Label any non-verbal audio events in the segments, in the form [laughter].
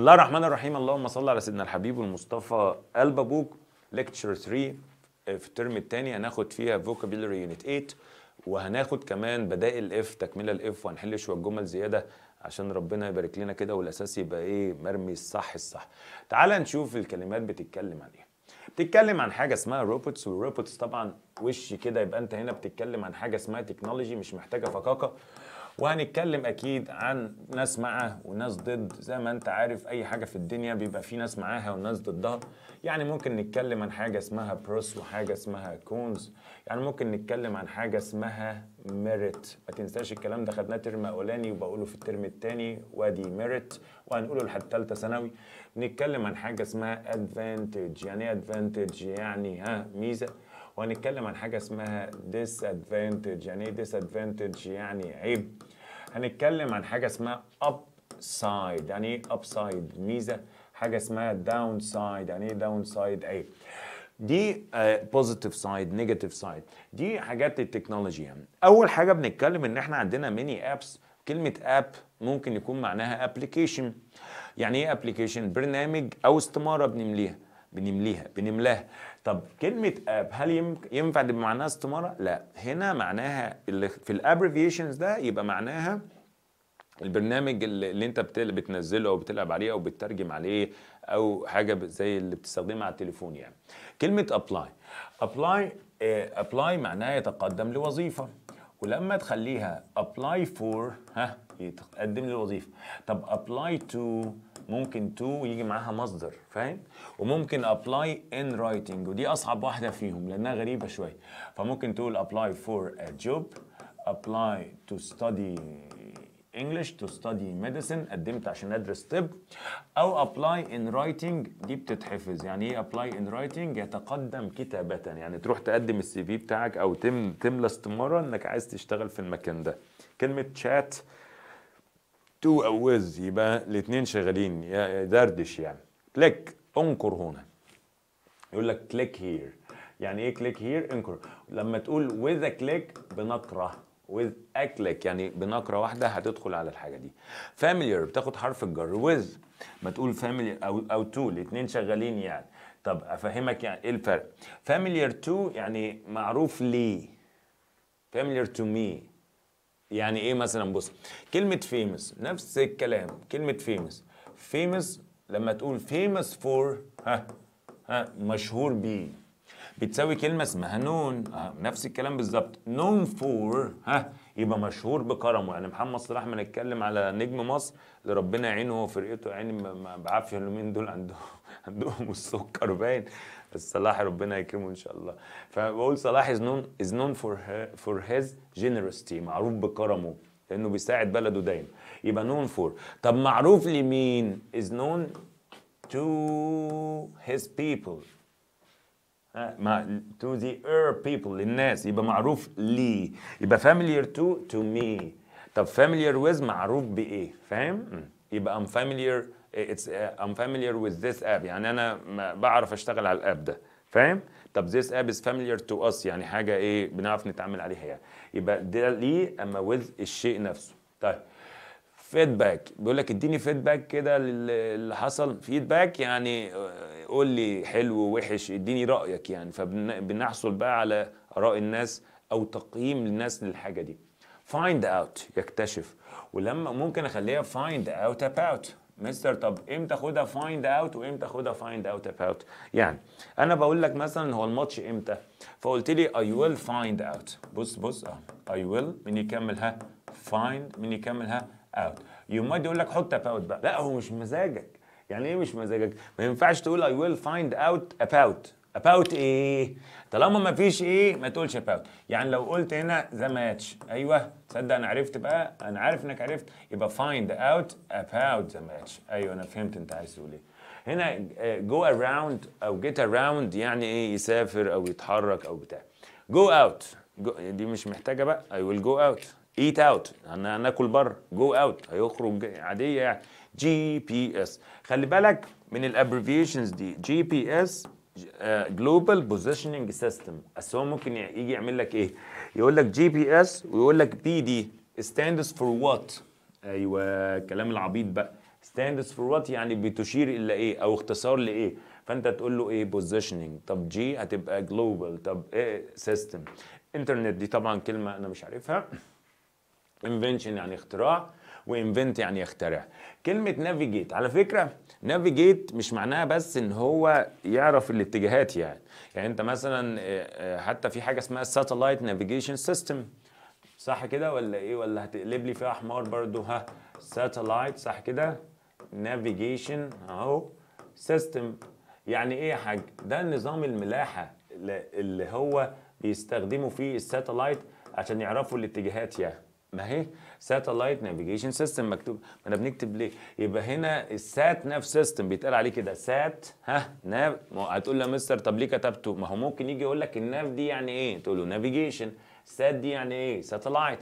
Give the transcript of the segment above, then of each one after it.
بسم الله الرحمن الرحيم اللهم صل على سيدنا الحبيب المصطفى البابوك ليكتشر 3 في الترم الثاني هناخد فيها فوكابيلري يونت 8 وهناخد كمان بدائل الاف تكمله الاف وهنحل شويه جمل زياده عشان ربنا يبارك لنا كده والاساس يبقى ايه مرمي الصح الصح تعال نشوف الكلمات بتتكلم عن ايه بتتكلم عن حاجه اسمها روبوتس والروبوتس طبعا وش كده يبقى انت هنا بتتكلم عن حاجه اسمها تكنولوجي مش محتاجه فكاكه وهنتكلم اكيد عن ناس معاه وناس ضد زي ما انت عارف اي حاجه في الدنيا بيبقى في ناس معاها وناس ضدها يعني ممكن نتكلم عن حاجه اسمها بروس وحاجه اسمها كونز يعني ممكن نتكلم عن حاجه اسمها ميريت ما تنساش الكلام ده خدناه ترم اولاني وبقوله في الترم الثاني وادي ميريت وهنقوله لحد ثالثه ثانوي نتكلم عن حاجه اسمها ادفانتج يعني ايه ادفانتج يعني ها ميزه وهنتكلم عن حاجه اسمها disadvantage يعني ايه disadvantage يعني عيب هنتكلم عن حاجه اسمها اب سايد يعني ايه اب سايد ميزه حاجه اسمها داون سايد يعني ايه داون سايد عيب دي بوزيتيف سايد نيجاتيف سايد دي حاجات التكنولوجي يعني اول حاجه بنتكلم ان احنا عندنا ميني ابس كلمه اب ممكن يكون معناها ابلكيشن يعني ايه ابلكيشن برنامج او استماره بنمليها بنمليها بنملاها طب كلمه اب هل ينفع بمعناها استماره لا هنا معناها اللي في الابريفيشنز ده يبقى معناها البرنامج اللي انت بتنزله او بتلعب عليه او بتترجم عليه او حاجه زي اللي بتستخدمها على التليفون يعني كلمه ابلاي ابلاي ابلاي معناها يتقدم لوظيفه ولما تخليها ابلاي فور ها يتقدم للوظيفه طب ابلاي تو ممكن تو يجي معاها مصدر فاهم وممكن ابلاي ان رايتنج ودي اصعب واحده فيهم لانها غريبه شويه فممكن تقول ابلاي فور ا جوب ابلاي تو ستادي انجلش تو ستادي ميديسن قدمت عشان ادرس طب او ابلاي ان رايتنج دي بتتحفظ يعني ايه ابلاي ان رايتنج يتقدم كتابه يعني تروح تقدم السي في بتاعك او تم تملى استماره انك عايز تشتغل في المكان ده كلمه شات تو او ويز يبقى الاثنين شغالين يا دردش يعني كليك انكر هنا يقول لك كليك هير يعني ايه كليك هير انكر لما تقول وذ كليك بنقره وذ اكليك يعني بنقره واحده هتدخل على الحاجه دي فاميليار بتاخد حرف الجر وذ ما تقول فاميليار او او تو الاثنين شغالين يعني طب افهمك يعني ايه الفرق فاميليار تو يعني معروف لي فاميليار تو مي يعني ايه مثلا بص كلمه فيمس نفس الكلام كلمه فيمس فيمس لما تقول فيمس فور ها ها مشهور بيه بتساوي كلمه اسمها نون آه نفس الكلام بالظبط نون فور ها يبقى مشهور بكرمه يعني محمد صلاح ما نتكلم على نجم مصر اللي ربنا يعينه وفرقته يعني بعافيه اليومين دول عندهم عندهم السكر باين بس صلاح ربنا يكرمه ان شاء الله فبقول صلاح از نون از نون فور فور هيز جينيرستي معروف بكرمه لانه بيساعد بلده دايما يبقى نون فور طب معروف لمين از نون تو هيز بيبل ما تو ذا اير بيبل للناس يبقى معروف لي يبقى فاميليير تو تو مي طب فاميليير ويز معروف بايه فاهم يبقى I'm familiar it's uh, I'm familiar with this app يعني انا بعرف اشتغل على الاب ده فاهم طب this app is familiar to us يعني حاجه ايه بنعرف نتعامل عليها يعني يبقى ده ليه اما with الشيء نفسه طيب فيدباك بيقول لك اديني فيدباك كده اللي حصل فيدباك يعني آه، قول لي حلو وحش اديني رايك يعني فبنحصل بقى على اراء الناس او تقييم الناس للحاجه دي فايند اوت يكتشف ولما ممكن اخليها فايند اوت اباوت مستر طب امتى اخدها فايند اوت وامتى اخدها فايند اوت اباوت يعني انا بقول لك مثلا هو الماتش امتى فقلت لي اي ويل فايند اوت بص بص اه اي ويل مين يكملها فايند مين يكملها اوت يوم ما يقول لك حط اباوت بقى لا هو مش مزاجك يعني ايه مش مزاجك ما ينفعش تقول اي ويل فايند اوت اباوت about ايه طالما ما فيش ايه ما تقولش about يعني لو قلت هنا ذا ماتش ايوه تصدق انا عرفت بقى انا عارف انك عرفت يبقى find out about ذا ماتش ايوه انا فهمت انت عايز تقول ايه هنا جو آه، اراوند او جيت اراوند يعني ايه يسافر او يتحرك او بتاع جو اوت دي مش محتاجه بقى اي ويل جو اوت ايت اوت انا ناكل بره جو اوت هيخرج عاديه يعني جي بي اس خلي بالك من الابريفيشنز دي جي بي اس جلوبال بوزيشننج سيستم بس هو ممكن يجي يعمل لك ايه يقول لك جي بي اس ويقول لك بي دي ستاندز فور وات ايوه الكلام العبيط بقى ستاندز فور وات يعني بتشير الى ايه او اختصار لايه فانت تقول له ايه بوزيشننج طب جي هتبقى جلوبال طب ايه سيستم انترنت دي طبعا كلمه انا مش عارفها انفنشن يعني اختراع وانفنت يعني يخترع كلمه نافيجيت على فكره نافيجيت مش معناها بس ان هو يعرف الاتجاهات يعني يعني انت مثلا آه، آه، حتى في حاجه اسمها ساتلايت نافيجيشن سيستم صح كده ولا ايه ولا هتقلب لي فيها حمار برضو ها ساتلايت صح كده نافيجيشن اهو سيستم يعني ايه يا حاج ده نظام الملاحه اللي هو بيستخدموا فيه الساتلايت عشان يعرفوا الاتجاهات يعني ما هي ساتلايت نافيجيشن سيستم مكتوب انا بنكتب ليه يبقى هنا السات ناف سيستم بيتقال عليه كده سات ها ناف هتقول له مستر طب ليه كتبته ما هو ممكن يجي يقول لك الناف دي يعني ايه تقول له نافيجيشن سات دي يعني ايه ساتلايت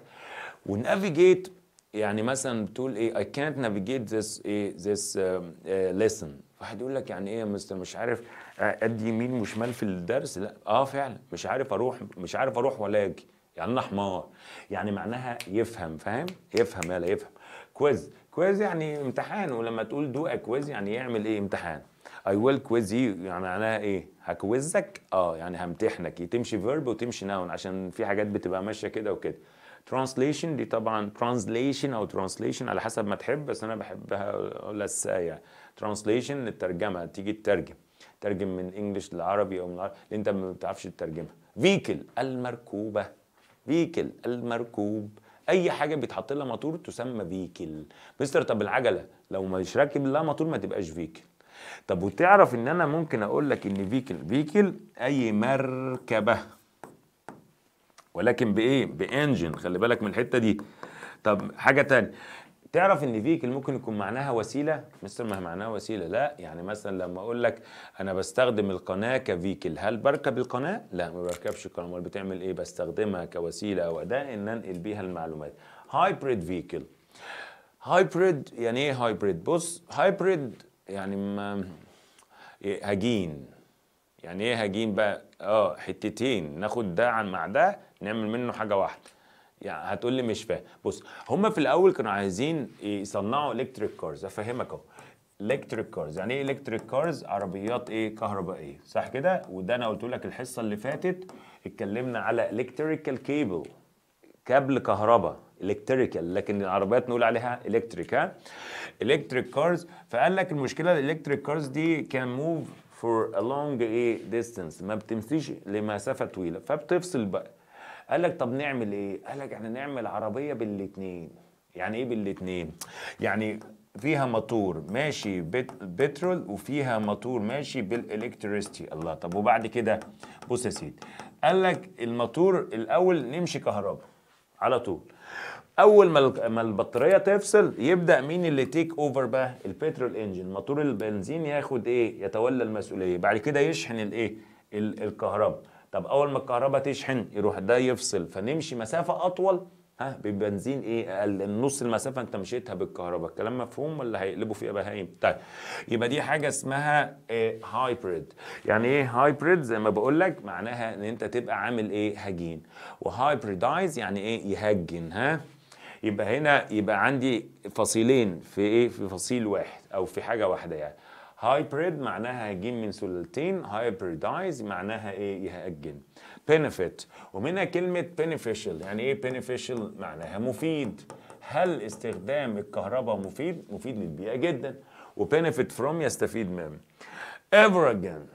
ونافيجيت يعني مثلا بتقول ايه اي كانت نافيجيت ذس ايه ذس ليسن آه، آه، واحد يقول لك يعني ايه يا مستر مش عارف آه، ادي يمين وشمال في الدرس لا اه فعلا مش عارف اروح مش عارف اروح ولا اجي يعني انا حمار يعني معناها يفهم فاهم يفهم يلا يفهم كويز كويز يعني امتحان ولما تقول دو كويز يعني يعمل ايه امتحان اي ويل كويز يو يعني معناها ايه هكوزك اه يعني همتحنك تمشي فيرب وتمشي ناون عشان في حاجات بتبقى ماشيه كده وكده ترانسليشن دي طبعا ترانسليشن او ترانسليشن على حسب ما تحب بس انا بحبها اقولها السايع ترانسليشن الترجمه تيجي تترجم ترجم من انجلش للعربي او من العربي انت ما بتعرفش تترجمها فيكل المركوبه فيكل المركوب اي حاجه بيتحط لها موتور تسمى فيكل مستر طب العجله لو مش راكب لها موتور ما تبقاش فيكل طب وتعرف ان انا ممكن اقول لك ان فيكل فيكل اي مركبه ولكن بايه بانجن خلي بالك من الحته دي طب حاجه تانية تعرف ان فيك ممكن يكون معناها وسيله مثل ما معناها وسيله لا يعني مثلا لما اقول لك انا بستخدم القناه كفيكل هل بركب القناه لا ما بركبش القناه امال بتعمل ايه بستخدمها كوسيله او اداه ان انقل بيها المعلومات هايبريد فيكل هايبريد يعني ايه هايبريد بص هايبريد يعني ما هجين يعني ايه هجين بقى اه حتتين ناخد ده عن مع ده نعمل منه حاجه واحده يعني هتقول لي مش فاهم بص هم في الاول كانوا عايزين يصنعوا الكتريك كارز افهمك اهو الكتريك كارز يعني ايه الكتريك كارز عربيات ايه كهربائيه صح كده وده انا قلت لك الحصه اللي فاتت اتكلمنا على الكتريكال كيبل كابل كهرباء الكتريكال لكن العربيات نقول عليها الكتريك ها الكتريك كارز فقال لك المشكله الالكتريك كارز دي كان موف فور ا لونج ايه ديستنس ما بتمشيش لمسافه طويله فبتفصل بقى قال لك طب نعمل ايه قال لك احنا نعمل عربيه بالاتنين يعني ايه بالاتنين يعني فيها ماتور ماشي بترول وفيها ماتور ماشي بالالكتريستي الله طب وبعد كده بص يا سيدي قال لك الماتور الاول نمشي كهرباء على طول اول ما ما البطاريه تفصل يبدا مين اللي تيك اوفر بقى البترول انجن موتور البنزين ياخد ايه يتولى المسؤوليه بعد كده يشحن الايه الكهرباء طب اول ما الكهرباء تشحن يروح ده يفصل فنمشي مسافه اطول ها ببنزين ايه اقل النص المسافه انت مشيتها بالكهرباء الكلام مفهوم ولا هيقلبوا في بهايم طيب يبقى دي حاجه اسمها إيه هايبريد يعني ايه هايبريد زي ما بقول لك معناها ان انت تبقى عامل ايه هجين وهايبريدايز يعني ايه يهجن ها يبقى هنا يبقى عندي فصيلين في ايه في فصيل واحد او في حاجه واحده يعني هايبريد معناها هجين من سلالتين هايبريدايز معناها ايه يهجن بنفيت ومنها كلمه بينيفيشال يعني ايه بينيفيشال معناها مفيد هل استخدام الكهرباء مفيد مفيد للبيئه جدا وبينيفيت فروم يستفيد من ever again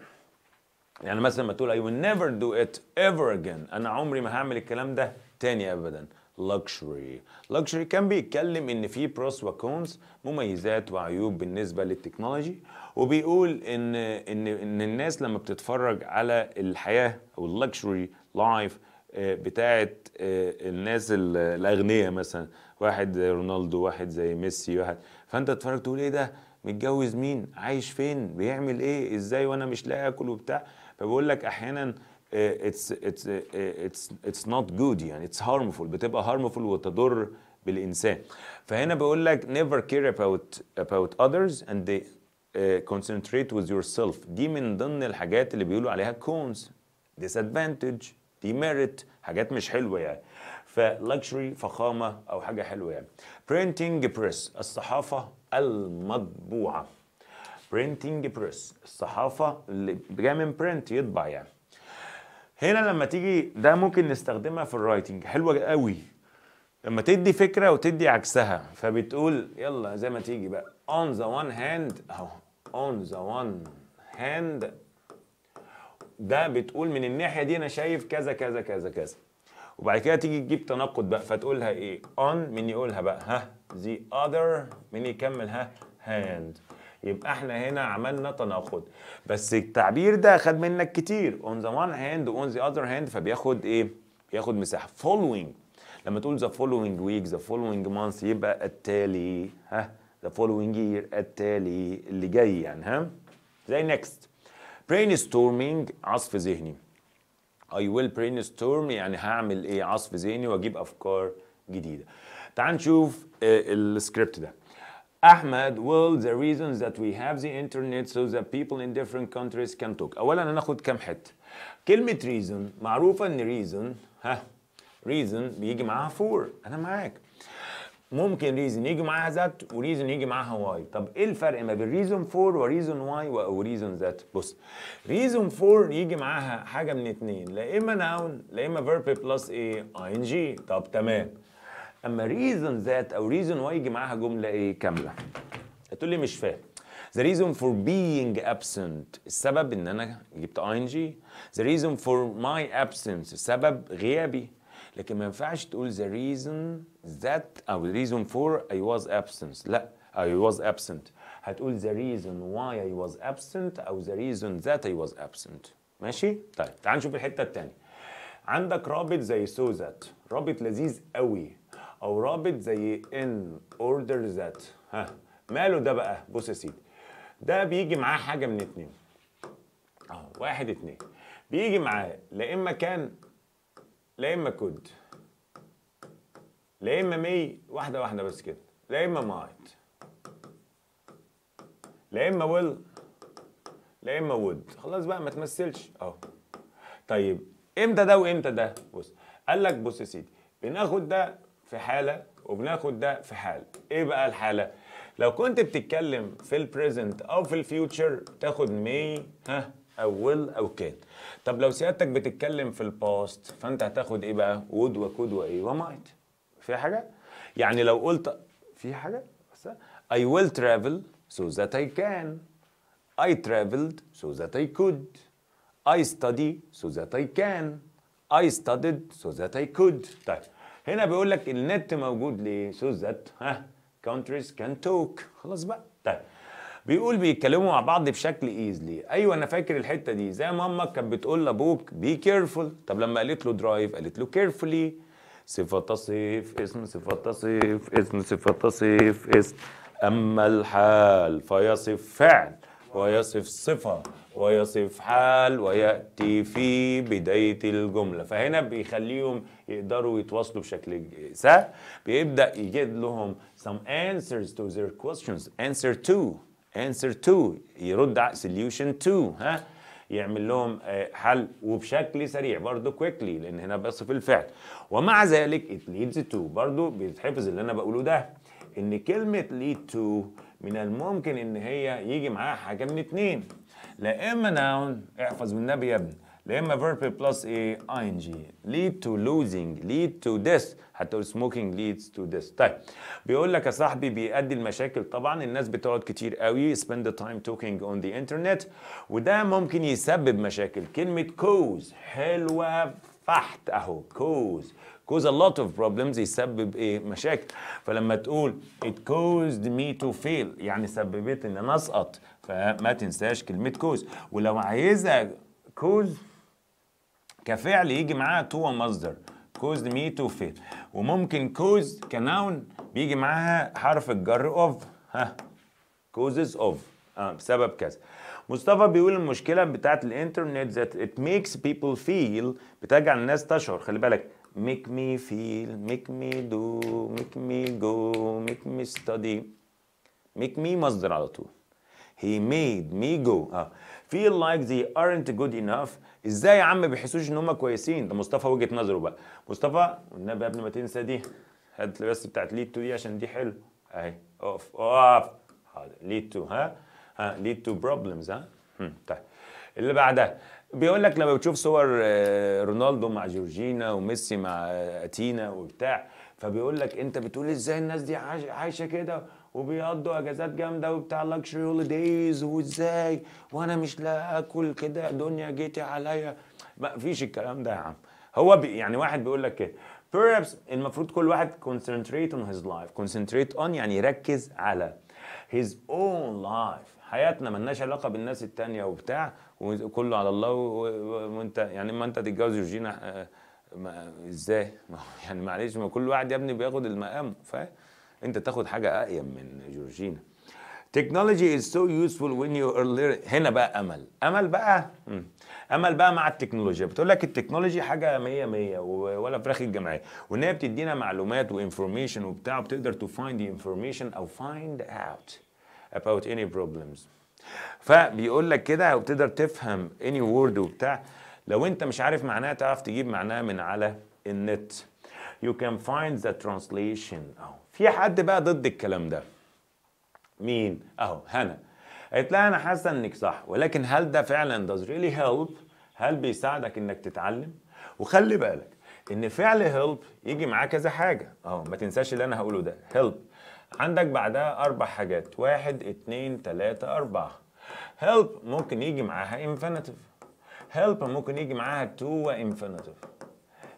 يعني مثلا ما تقول I will never do it ever again أنا عمري ما هعمل الكلام ده تاني أبدا luxury luxury كان بيتكلم إن في بروس وكونز مميزات وعيوب بالنسبة للتكنولوجي وبيقول ان ان ان الناس لما بتتفرج على الحياه او اللكشري لايف بتاعه الناس الاغنياء مثلا واحد زي رونالدو واحد زي ميسي واحد فانت تتفرج تقول ايه ده متجوز مين عايش فين بيعمل ايه ازاي وانا مش لاقي اكل وبتاع فبقول لك احيانا اتس اتس اتس اتس نوت جود يعني اتس هارمفول بتبقى هارمفول وتضر بالانسان فهنا بقول لك نيفر كير اباوت اباوت اذرز اند آه، concentrate with yourself دي من ضمن الحاجات اللي بيقولوا عليها كونز disadvantage demerit حاجات مش حلوه يعني فلكشري فخامه او حاجه حلوه يعني printing press الصحافه المطبوعه printing press الصحافه اللي جايه من برنت يطبع يعني هنا لما تيجي ده ممكن نستخدمها في الرايتنج حلوه قوي لما تدي فكره وتدي عكسها فبتقول يلا زي ما تيجي بقى on the one hand اهو on the one hand ده بتقول من الناحيه دي انا شايف كذا كذا كذا كذا وبعد كده تيجي تجيب تناقض بقى فتقولها ايه on من يقولها بقى ها the other من يكمل ها hand يبقى احنا هنا عملنا تناقض بس التعبير ده خد منك كتير on the one hand on the other hand فبياخد ايه بياخد مساحه following لما تقول the following week the following month يبقى التالي ها the following year التالي اللي جاي يعني ها زي next brainstorming عصف ذهني I will brainstorm يعني هعمل ايه عصف ذهني واجيب افكار جديده تعال نشوف السكريبت ده احمد will the reasons that we have the internet so that people in different countries can talk اولا هناخد كام حته كلمه reason معروفه ان reason ها reason بيجي معاها for انا معاك ممكن ريزن يجي معاها ذات وريزن يجي معاها واي طب ايه الفرق ما بين ريزون فور وريزون واي وريزون ذات بص ريزون فور يجي معاها حاجه من اتنين لا اما ناون لا اما فيرب بلس ايه اي ان جي طب تمام اما ريزون ذات او ريزون واي يجي معاها جمله ايه كامله هتقول لي مش فاهم The reason for being absent السبب ان انا جبت ing The reason for my absence السبب غيابي لكن ما ينفعش تقول the reason that او the reason for I was absent لا I was absent هتقول the reason why I was absent او the reason that I was absent ماشي طيب تعال نشوف الحته الثانيه عندك رابط زي so that رابط لذيذ قوي او رابط زي in order that ها ماله ده بقى بص يا سيدي ده بيجي معاه حاجه من اتنين اهو واحد اتنين بيجي معاه لا اما كان لا اما كود لا اما مي واحده واحده بس كده لا اما مايت لا اما ويل لا اما وود خلاص بقى ما تمثلش اهو طيب امتى ده وامتى ده بص قال لك بص يا سيدي بناخد ده في حاله وبناخد ده في حاله ايه بقى الحاله لو كنت بتتكلم في البريزنت او في الفيوتشر تاخد مي ها او ويل او كان طب لو سيادتك بتتكلم في الباست فانت هتاخد ايه بقى وود وكود وايه ومايت في حاجه يعني لو قلت في حاجه بس I will travel so that I can I traveled so that I could I study so that I can I studied so that I could طيب هنا بيقول لك النت موجود ليه so that ها countries can talk خلاص بقى طيب بيقول بيتكلموا مع بعض بشكل ايزلي ايوه انا فاكر الحته دي زي ما امك كانت بتقول لابوك بي كيرفول طب لما قالت له درايف قالت له كيرفولي صفه تصف اسم صفه تصف اسم صفه تصف اسم اما الحال فيصف فعل ويصف صفه ويصف حال وياتي في بدايه الجمله فهنا بيخليهم يقدروا يتواصلوا بشكل سهل بيبدا يجد لهم some answers to their questions answer to answer 2 يرد على solution 2 ها يعمل لهم آه، حل وبشكل سريع برضه quickly لان هنا بصف الفعل ومع ذلك it leads to برضه بيتحفظ اللي انا بقوله ده ان كلمه lead to من الممكن ان هي يجي معاها حاجه من اتنين لا اما noun احفظ من النبي يا ابني لا اما اي اي ايه جي ليد تو لوزينج ليد تو death هتقول سموكينج ليد تو death طيب بيقول لك يا صاحبي بيؤدي المشاكل طبعا الناس بتقعد كتير قوي spend تايم توكينج اون ذا انترنت وده ممكن يسبب مشاكل كلمة كوز حلوة فحت اهو كوز cause a lot of problems يسبب ايه مشاكل فلما تقول it caused me to fail يعني سببت ان انا اسقط فما تنساش كلمة cause ولو عايزة cause كفعل يجي معاها تو مصدر كوزد مي تو فيل وممكن كوز كناون بيجي معاها حرف الجر اوف ها كوزز اوف اه بسبب كذا مصطفى بيقول المشكله بتاعة الانترنت ذات ات ميكس بيبل فيل بتجعل الناس تشعر خلي بالك ميك مي فيل ميك مي دو ميك مي جو ميك مي ستادي ميك مي مصدر على طول he made me go اه feel like they aren't good enough ازاي يا عم بيحسوش ان هم كويسين ده مصطفى وجهه نظره بقى مصطفى والنبي يا ابني ما تنسى دي هات بس بتاعت ليتو دي عشان دي حلو اهي اقف اقف حاضر ليتو ها ها ليتو بروبلمز ها طيب اللي بعدها بيقول لك لما بتشوف صور آه، رونالدو مع جورجينا وميسي مع آه، اتينا وبتاع فبيقول لك انت بتقول ازاي الناس دي عايشه كده وبيقضوا اجازات جامده وبتاع لاكشري هوليديز وازاي وانا مش لا اكل كده دنيا جيتي عليا ما فيش الكلام ده يا عم هو بي يعني واحد بيقول لك كده perhaps المفروض كل واحد concentrate on his life concentrate on يعني يركز على his own life حياتنا ملناش علاقه بالناس التانية وبتاع وكله على الله وانت يعني ما انت تتجوز يورجينا آه، ازاي [laughs] يعني معلش ما كل واحد يا ابني بياخد المقام فاهم انت تاخد حاجه اقيم من جورجينا تكنولوجي از سو يوسفول وين يو هنا بقى امل امل بقى امل بقى مع التكنولوجيا بتقول لك التكنولوجي حاجه 100 100 ولا فراخ الجمعيه وان هي بتدينا معلومات وانفورميشن وبتاع بتقدر تو فايند انفورميشن او فايند اوت اباوت اني بروبلمز فبيقول لك كده وبتقدر تفهم اني وورد وبتاع لو انت مش عارف معناها تعرف تجيب معناها من على النت you can find the translation أو في حد بقى ضد الكلام ده مين اهو هنا قالت لها انا حاسه انك صح ولكن هل ده فعلا does really help هل بيساعدك انك تتعلم وخلي بالك ان فعل help يجي معاه كذا حاجه اهو ما تنساش اللي انا هقوله ده help عندك بعدها اربع حاجات واحد اتنين تلاته اربعه help ممكن يجي معاها infinitive help ممكن يجي معاها to و infinitive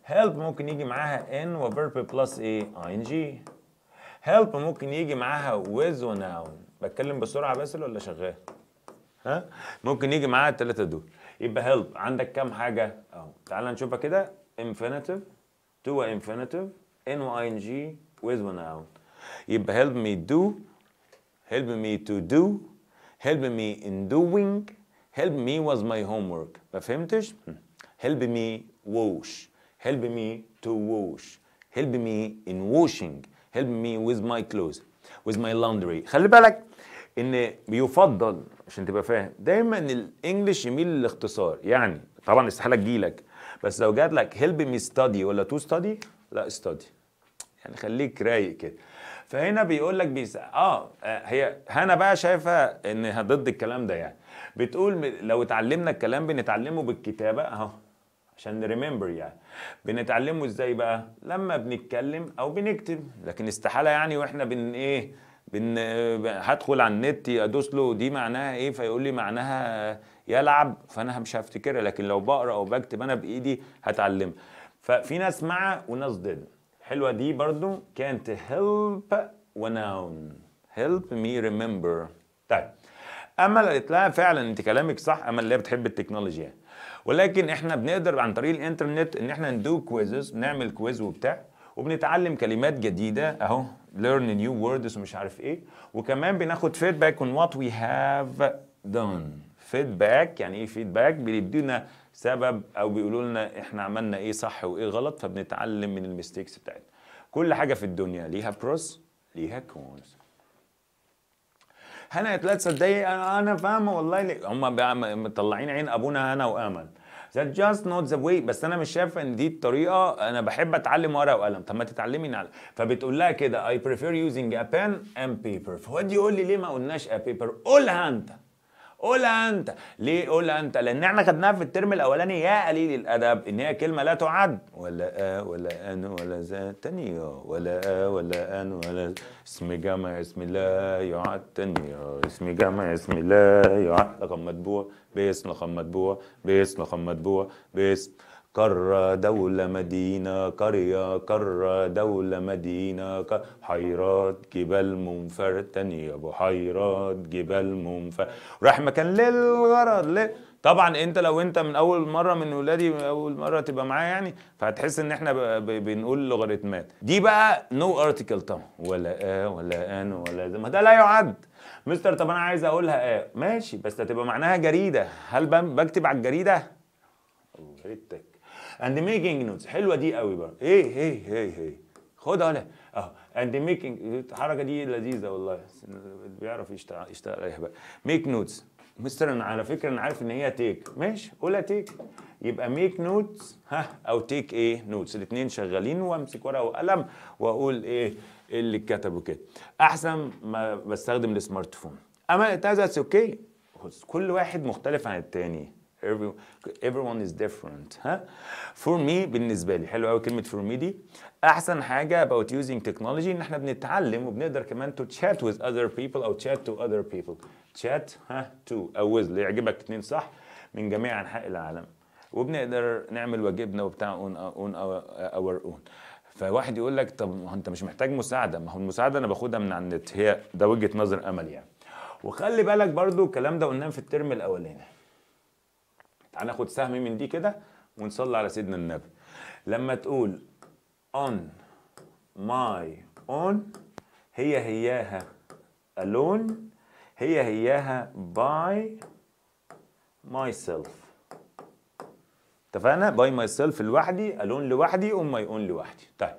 help ممكن يجي معاها in و verb plus ايه ing هيلب ممكن يجي معاها ويز وناون بتكلم بسرعه باسل ولا شغال ها ممكن يجي معاها الثلاثه دول يبقى هيلب عندك كام حاجه اهو تعال نشوفها كده infinitive to infinitive ان جي ويز وناون يبقى هيلب مي دو هيلب مي تو دو هيلب مي ان دوينج هيلب مي واز ماي هوم ورك ما فهمتش هيلب مي ووش هيلب مي تو ووش هيلب مي ان ووشينج help me with my clothes with my laundry خلي بالك ان بيفضل عشان تبقى فاهم دايما الانجليش يميل للاختصار يعني طبعا استحاله تجيلك بس لو جات لك هيلب مي ستادي ولا تو ستادي لا ستادي يعني خليك رايق كده فهنا بيقول لك بيس... اه هي هنا بقى شايفه انها ضد الكلام ده يعني بتقول لو اتعلمنا الكلام بنتعلمه بالكتابه اهو عشان نريمبر يعني بنتعلمه ازاي بقى لما بنتكلم او بنكتب لكن استحاله يعني واحنا بن ايه بن هدخل على النت ادوس له دي معناها ايه فيقول لي معناها يلعب فانا مش هفتكرها لكن لو بقرا او بكتب انا بايدي هتعلمها ففي ناس مع وناس ضد حلوه دي برضو كانت هيلب وناون هيلب مي ريمبر طيب امل قالت لها فعلا انت كلامك صح امل اللي هي بتحب التكنولوجيا ولكن احنا بنقدر عن طريق الانترنت ان احنا ندو كويزز نعمل كويز وبتاع وبنتعلم كلمات جديده اهو ليرن نيو ووردز ومش عارف ايه وكمان بناخد فيدباك اون وات وي هاف دون فيدباك يعني ايه فيدباك بيدونا سبب او بيقولوا لنا احنا عملنا ايه صح وايه غلط فبنتعلم من الميستيكس بتاعتنا كل حاجه في الدنيا ليها بروس ليها كونز هنا ثلاث صدقي انا انا فاهمه والله هم مطلعين عين ابونا هنا وامل That just not the way بس انا مش شايف ان دي الطريقه انا بحب اتعلم ورقه وقلم طب ما تتعلمي نعلم فبتقول لها كده I prefer using a pen and paper فواد يقول لي ليه ما قلناش a paper قولها انت قولها انت ليه قولها انت لان احنا خدناها في الترم الاولاني يا قليل الادب ان هي كلمه لا تعد ولا آه ولا ان ولا ذا تانية ولا آه ولا ان ولا اسم جمع اسم لا يعد تانية اسم جمع اسم لا يعد لغم مدبوع باسم لغم مدبوع باسم لغم مدبوع باسم كر دولة مدينة قرية كر دولة مدينة بحيرات حيرات جبال منفر تانية بحيرات جبال منفر راح مكان للغرض ليه طبعا انت لو انت من اول مره من ولادي اول مره تبقى معايا يعني فهتحس ان احنا بنقول لوغاريتمات دي بقى نو ارتكل طبعا ولا اه ولا ان ولا ده ما ده لا يعد مستر طب انا عايز اقولها اه ماشي بس هتبقى معناها جريده هل بكتب على الجريده جريدتك اند ميكينج نوتس حلوه دي قوي بقى هي إيه، إيه، هي إيه، هي هي خدها اهلا اهو اند ميكينج الحركه دي لذيذه والله بيعرف يشتغل يشتغل عليها بقى ميك نوتس مستر انا على فكره انا عارف ان هي تيك ماشي قولها تيك يبقى ميك نوتس ها او تيك ايه نوتس الاثنين شغالين وامسك ورقه وقلم واقول ايه اللي اتكتبه كده احسن ما بستخدم السمارت فون اما اتس اوكي كل واحد مختلف عن التاني everyone is different ها فور مي بالنسبه لي حلو قوي كلمه فور مي دي احسن حاجه about using technology ان احنا بنتعلم وبنقدر كمان to chat with other people او chat to other people chat ها to او with اللي يعجبك اثنين صح من جميع انحاء العالم وبنقدر نعمل واجبنا وبتاع اون اون اور اون فواحد يقول لك طب ما انت مش محتاج مساعده ما هو المساعده انا باخدها من على النت هي ده وجهه نظر امل يعني وخلي بالك برضو الكلام ده قلناه في الترم الاولاني تعال ناخد سهم من دي كده ونصلي على سيدنا النبي لما تقول on my own هي هياها alone هي هياها by myself اتفقنا by myself لوحدي alone لوحدي on my own لوحدي طيب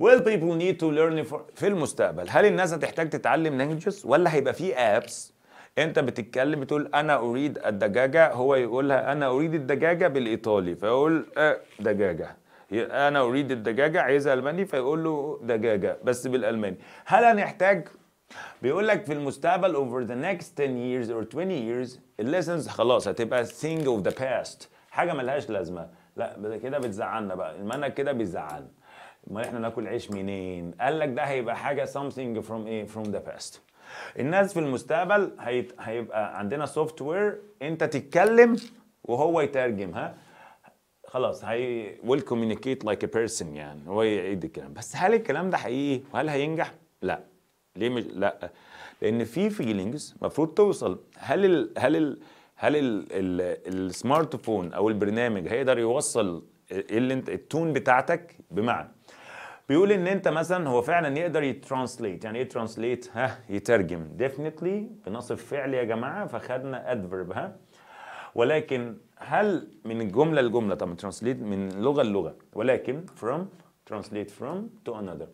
will people need to learn for في المستقبل هل الناس هتحتاج تتعلم languages ولا هيبقى في apps انت بتتكلم بتقول انا اريد الدجاجه هو يقولها انا اريد الدجاجه بالايطالي فيقول أه دجاجه انا اريد الدجاجه عايزها الماني فيقول له دجاجه بس بالالماني هل هنحتاج بيقول لك في المستقبل over the next 10 years or 20 years lessons خلاص هتبقى thing of the past حاجه ملهاش لازمه لا كده بتزعلنا بقى المنهج كده بيزعلنا ما احنا ناكل عيش منين قال لك ده هيبقى حاجه something from ايه from the past الناس في المستقبل هيت... هيبقى عندنا سوفت وير انت تتكلم وهو يترجم ها خلاص هي ويل كوميونيكيت لايك ا بيرسون يعني هو يعيد الكلام بس هل الكلام ده حقيقي وهل هينجح لا ليه مش لا لان في فيلينجز المفروض توصل هل ال هل ال هل السمارت فون او البرنامج هيقدر يوصل اللي انت التون بتاعتك بمعنى بيقول ان انت مثلا هو فعلا يقدر يترانسليت يعني ايه ترانسليت ها يترجم definitely بنصب فعل يا جماعه فخدنا ادفرب ها ولكن هل من الجمله لجمله طب ترانسليت من لغه للغه ولكن from translate from to another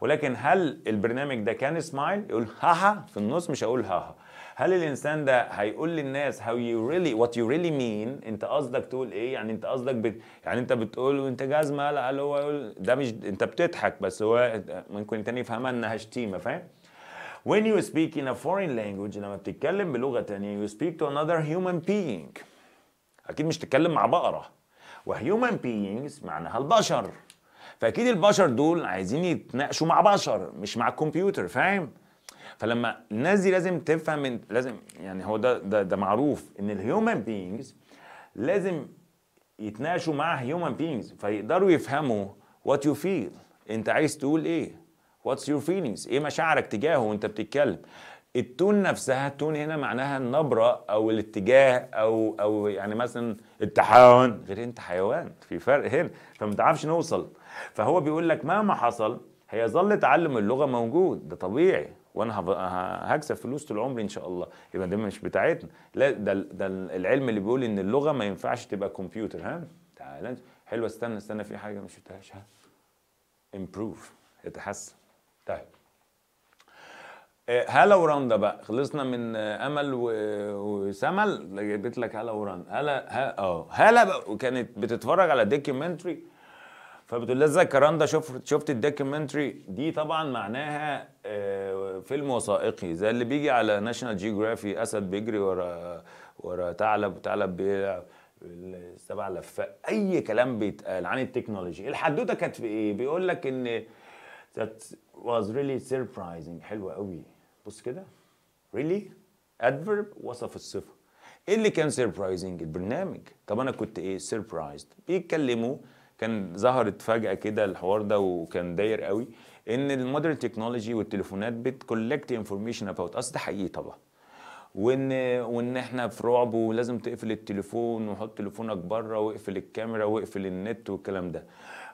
ولكن هل البرنامج ده كان سمايل يقول هاها في النص مش هقول هاها هل الانسان ده هيقول للناس هاو يو ريلي وات يو ريلي مين انت قصدك تقول ايه يعني انت قصدك بت... يعني انت بتقول انت جزمه لا قال هو يقول ده مش انت بتضحك بس هو ممكن تاني يفهمها انها شتيمه فاهم When you speak in a foreign language لما بتتكلم بلغه تانية you speak to another human being اكيد مش تتكلم مع بقره وهيومن beings معناها البشر فاكيد البشر دول عايزين يتناقشوا مع بشر مش مع الكمبيوتر فاهم فلما الناس دي لازم تفهم من لازم يعني هو ده ده, ده معروف ان الهيومن بينجز لازم يتناقشوا مع هيومن بينجز فيقدروا يفهموا وات يو فيل انت عايز تقول ايه واتس يور فيلينجز ايه مشاعرك تجاهه وانت بتتكلم التون نفسها التون هنا معناها النبره او الاتجاه او او يعني مثلا التحاون غير انت حيوان في فرق هنا فما تعرفش نوصل فهو بيقول لك مهما حصل هيظل تعلم اللغه موجود ده طبيعي وانا هكسب فلوس طول عمري ان شاء الله يبقى ده مش بتاعتنا لا ده ده العلم اللي بيقول ان اللغه ما ينفعش تبقى كمبيوتر ها تعال حلوه استنى استنى في حاجه مش شفتهاش ها امبروف اتحسن طيب آه، هلا ورندا بقى خلصنا من امل وسمل جبت لك هلا ورندا هلا ها اه هلا بقى وكانت بتتفرج على دوكيومنتري فبتقول لها ازيك يا شفت شفت الدوكيومنتري دي طبعا معناها آه، فيلم وثائقي زي اللي بيجي على ناشونال جيوغرافي اسد بيجري ورا ورا ثعلب وثعلب بيلعب السبع لفات اي كلام بيتقال عن التكنولوجي الحدوته كانت في ايه بيقول لك ان that was really surprising حلوه قوي بص كده really adverb وصف الصفه ايه اللي كان سيربرايزنج البرنامج طب انا كنت ايه سيربرايزد بيتكلموا كان ظهرت فجاه كده الحوار ده وكان داير قوي ان المودرن تكنولوجي والتليفونات بتكولكت انفورميشن اباوت اس ده حقيقي طبعا وان وان احنا في رعب ولازم تقفل التليفون وحط تليفونك بره واقفل الكاميرا واقفل النت والكلام ده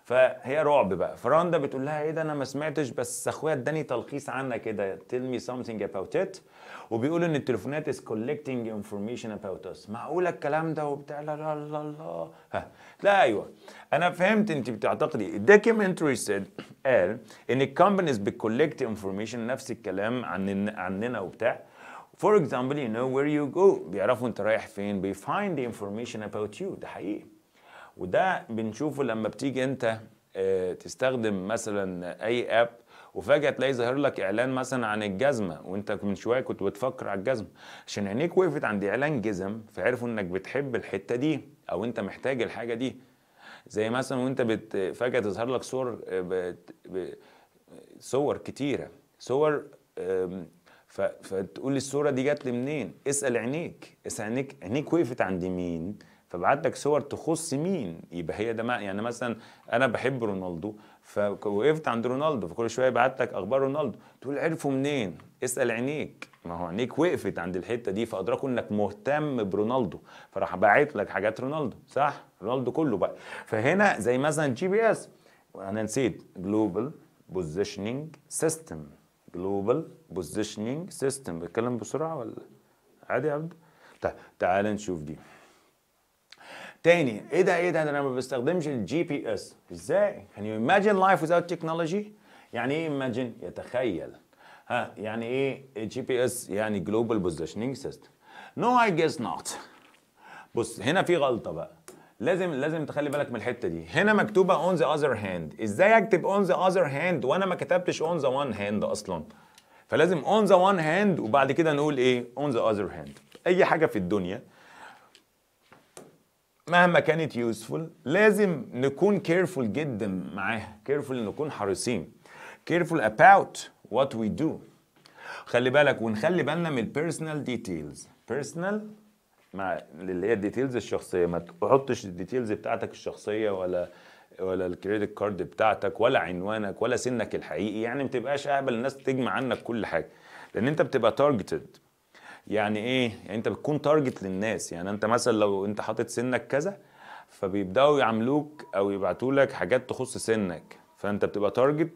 فهي رعب بقى فراندا بتقول لها ايه ده انا ما سمعتش بس اخويا اداني تلخيص عنها كده تيل مي سمثينج اباوت ات وبيقولوا ان التليفونات از كولكتنج انفورميشن اباوت اس معقوله الكلام ده وبتاع لا لا لا لا ها. لا ايوه انا فهمت انت بتعتقدي الدوكيومنتري إيه. سيد قال ان الكومبانيز بتكولكت انفورميشن نفس الكلام عن عننا وبتاع فور اكزامبل يو نو وير يو جو بيعرفوا انت رايح فين بيفايند انفورميشن اباوت يو ده حقيقي وده بنشوفه لما بتيجي انت آه، تستخدم مثلا اي اب وفجاه تلاقي ظاهر لك اعلان مثلا عن الجزمه وانت من شويه كنت بتفكر على الجزمه عشان عينيك وقفت عند اعلان جزم فعرفوا انك بتحب الحته دي او انت محتاج الحاجه دي زي مثلا وانت بت... فجاه تظهر لك صور آه، ب... ب... صور كتيره صور ف... فتقول الصوره دي جات لي منين اسال عينيك اسال عينيك عينيك وقفت عند مين فبعت لك صور تخص مين يبقى هي ده يعني مثلا انا بحب رونالدو فوقفت عند رونالدو فكل شويه بعت لك اخبار رونالدو تقول عرفوا منين اسال عينيك ما هو عينيك وقفت عند الحته دي فادركوا انك مهتم برونالدو فراح باعت لك حاجات رونالدو صح رونالدو كله بقى فهنا زي مثلا جي بي اس انا نسيت جلوبال بوزيشننج سيستم جلوبال بوزيشننج سيستم بتكلم بسرعه ولا عادي يا عبد طيب تعال نشوف دي تاني ايه ده ايه ده انا ما بستخدمش الجي بي اس ازاي can you imagine life without technology يعني ايه imagine يتخيل ها يعني ايه جي بي اس يعني جلوبال بوزيشننج سيستم نو اي جيس نوت بص هنا في غلطه بقى لازم لازم تخلي بالك من الحته دي هنا مكتوبه اون ذا اذر هاند ازاي اكتب اون ذا اذر هاند وانا ما كتبتش اون ذا وان هاند اصلا فلازم اون ذا وان هاند وبعد كده نقول ايه اون ذا اذر هاند اي حاجه في الدنيا مهما كانت يوسفول لازم نكون كيرفول جدا معاها كيرفول نكون حريصين كيرفول اباوت وات وي دو خلي بالك ونخلي بالنا من البيرسونال ديتيلز بيرسونال مع اللي هي الديتيلز الشخصيه ما تحطش الديتيلز بتاعتك الشخصيه ولا ولا الكريدت كارد بتاعتك ولا عنوانك ولا سنك الحقيقي يعني ما تبقاش اهبل الناس تجمع عنك كل حاجه لان انت بتبقى تارجتد يعني ايه يعني انت بتكون تارجت للناس يعني انت مثلا لو انت حاطط سنك كذا فبيبداوا يعاملوك او يبعتوا لك حاجات تخص سنك فانت بتبقى تارجت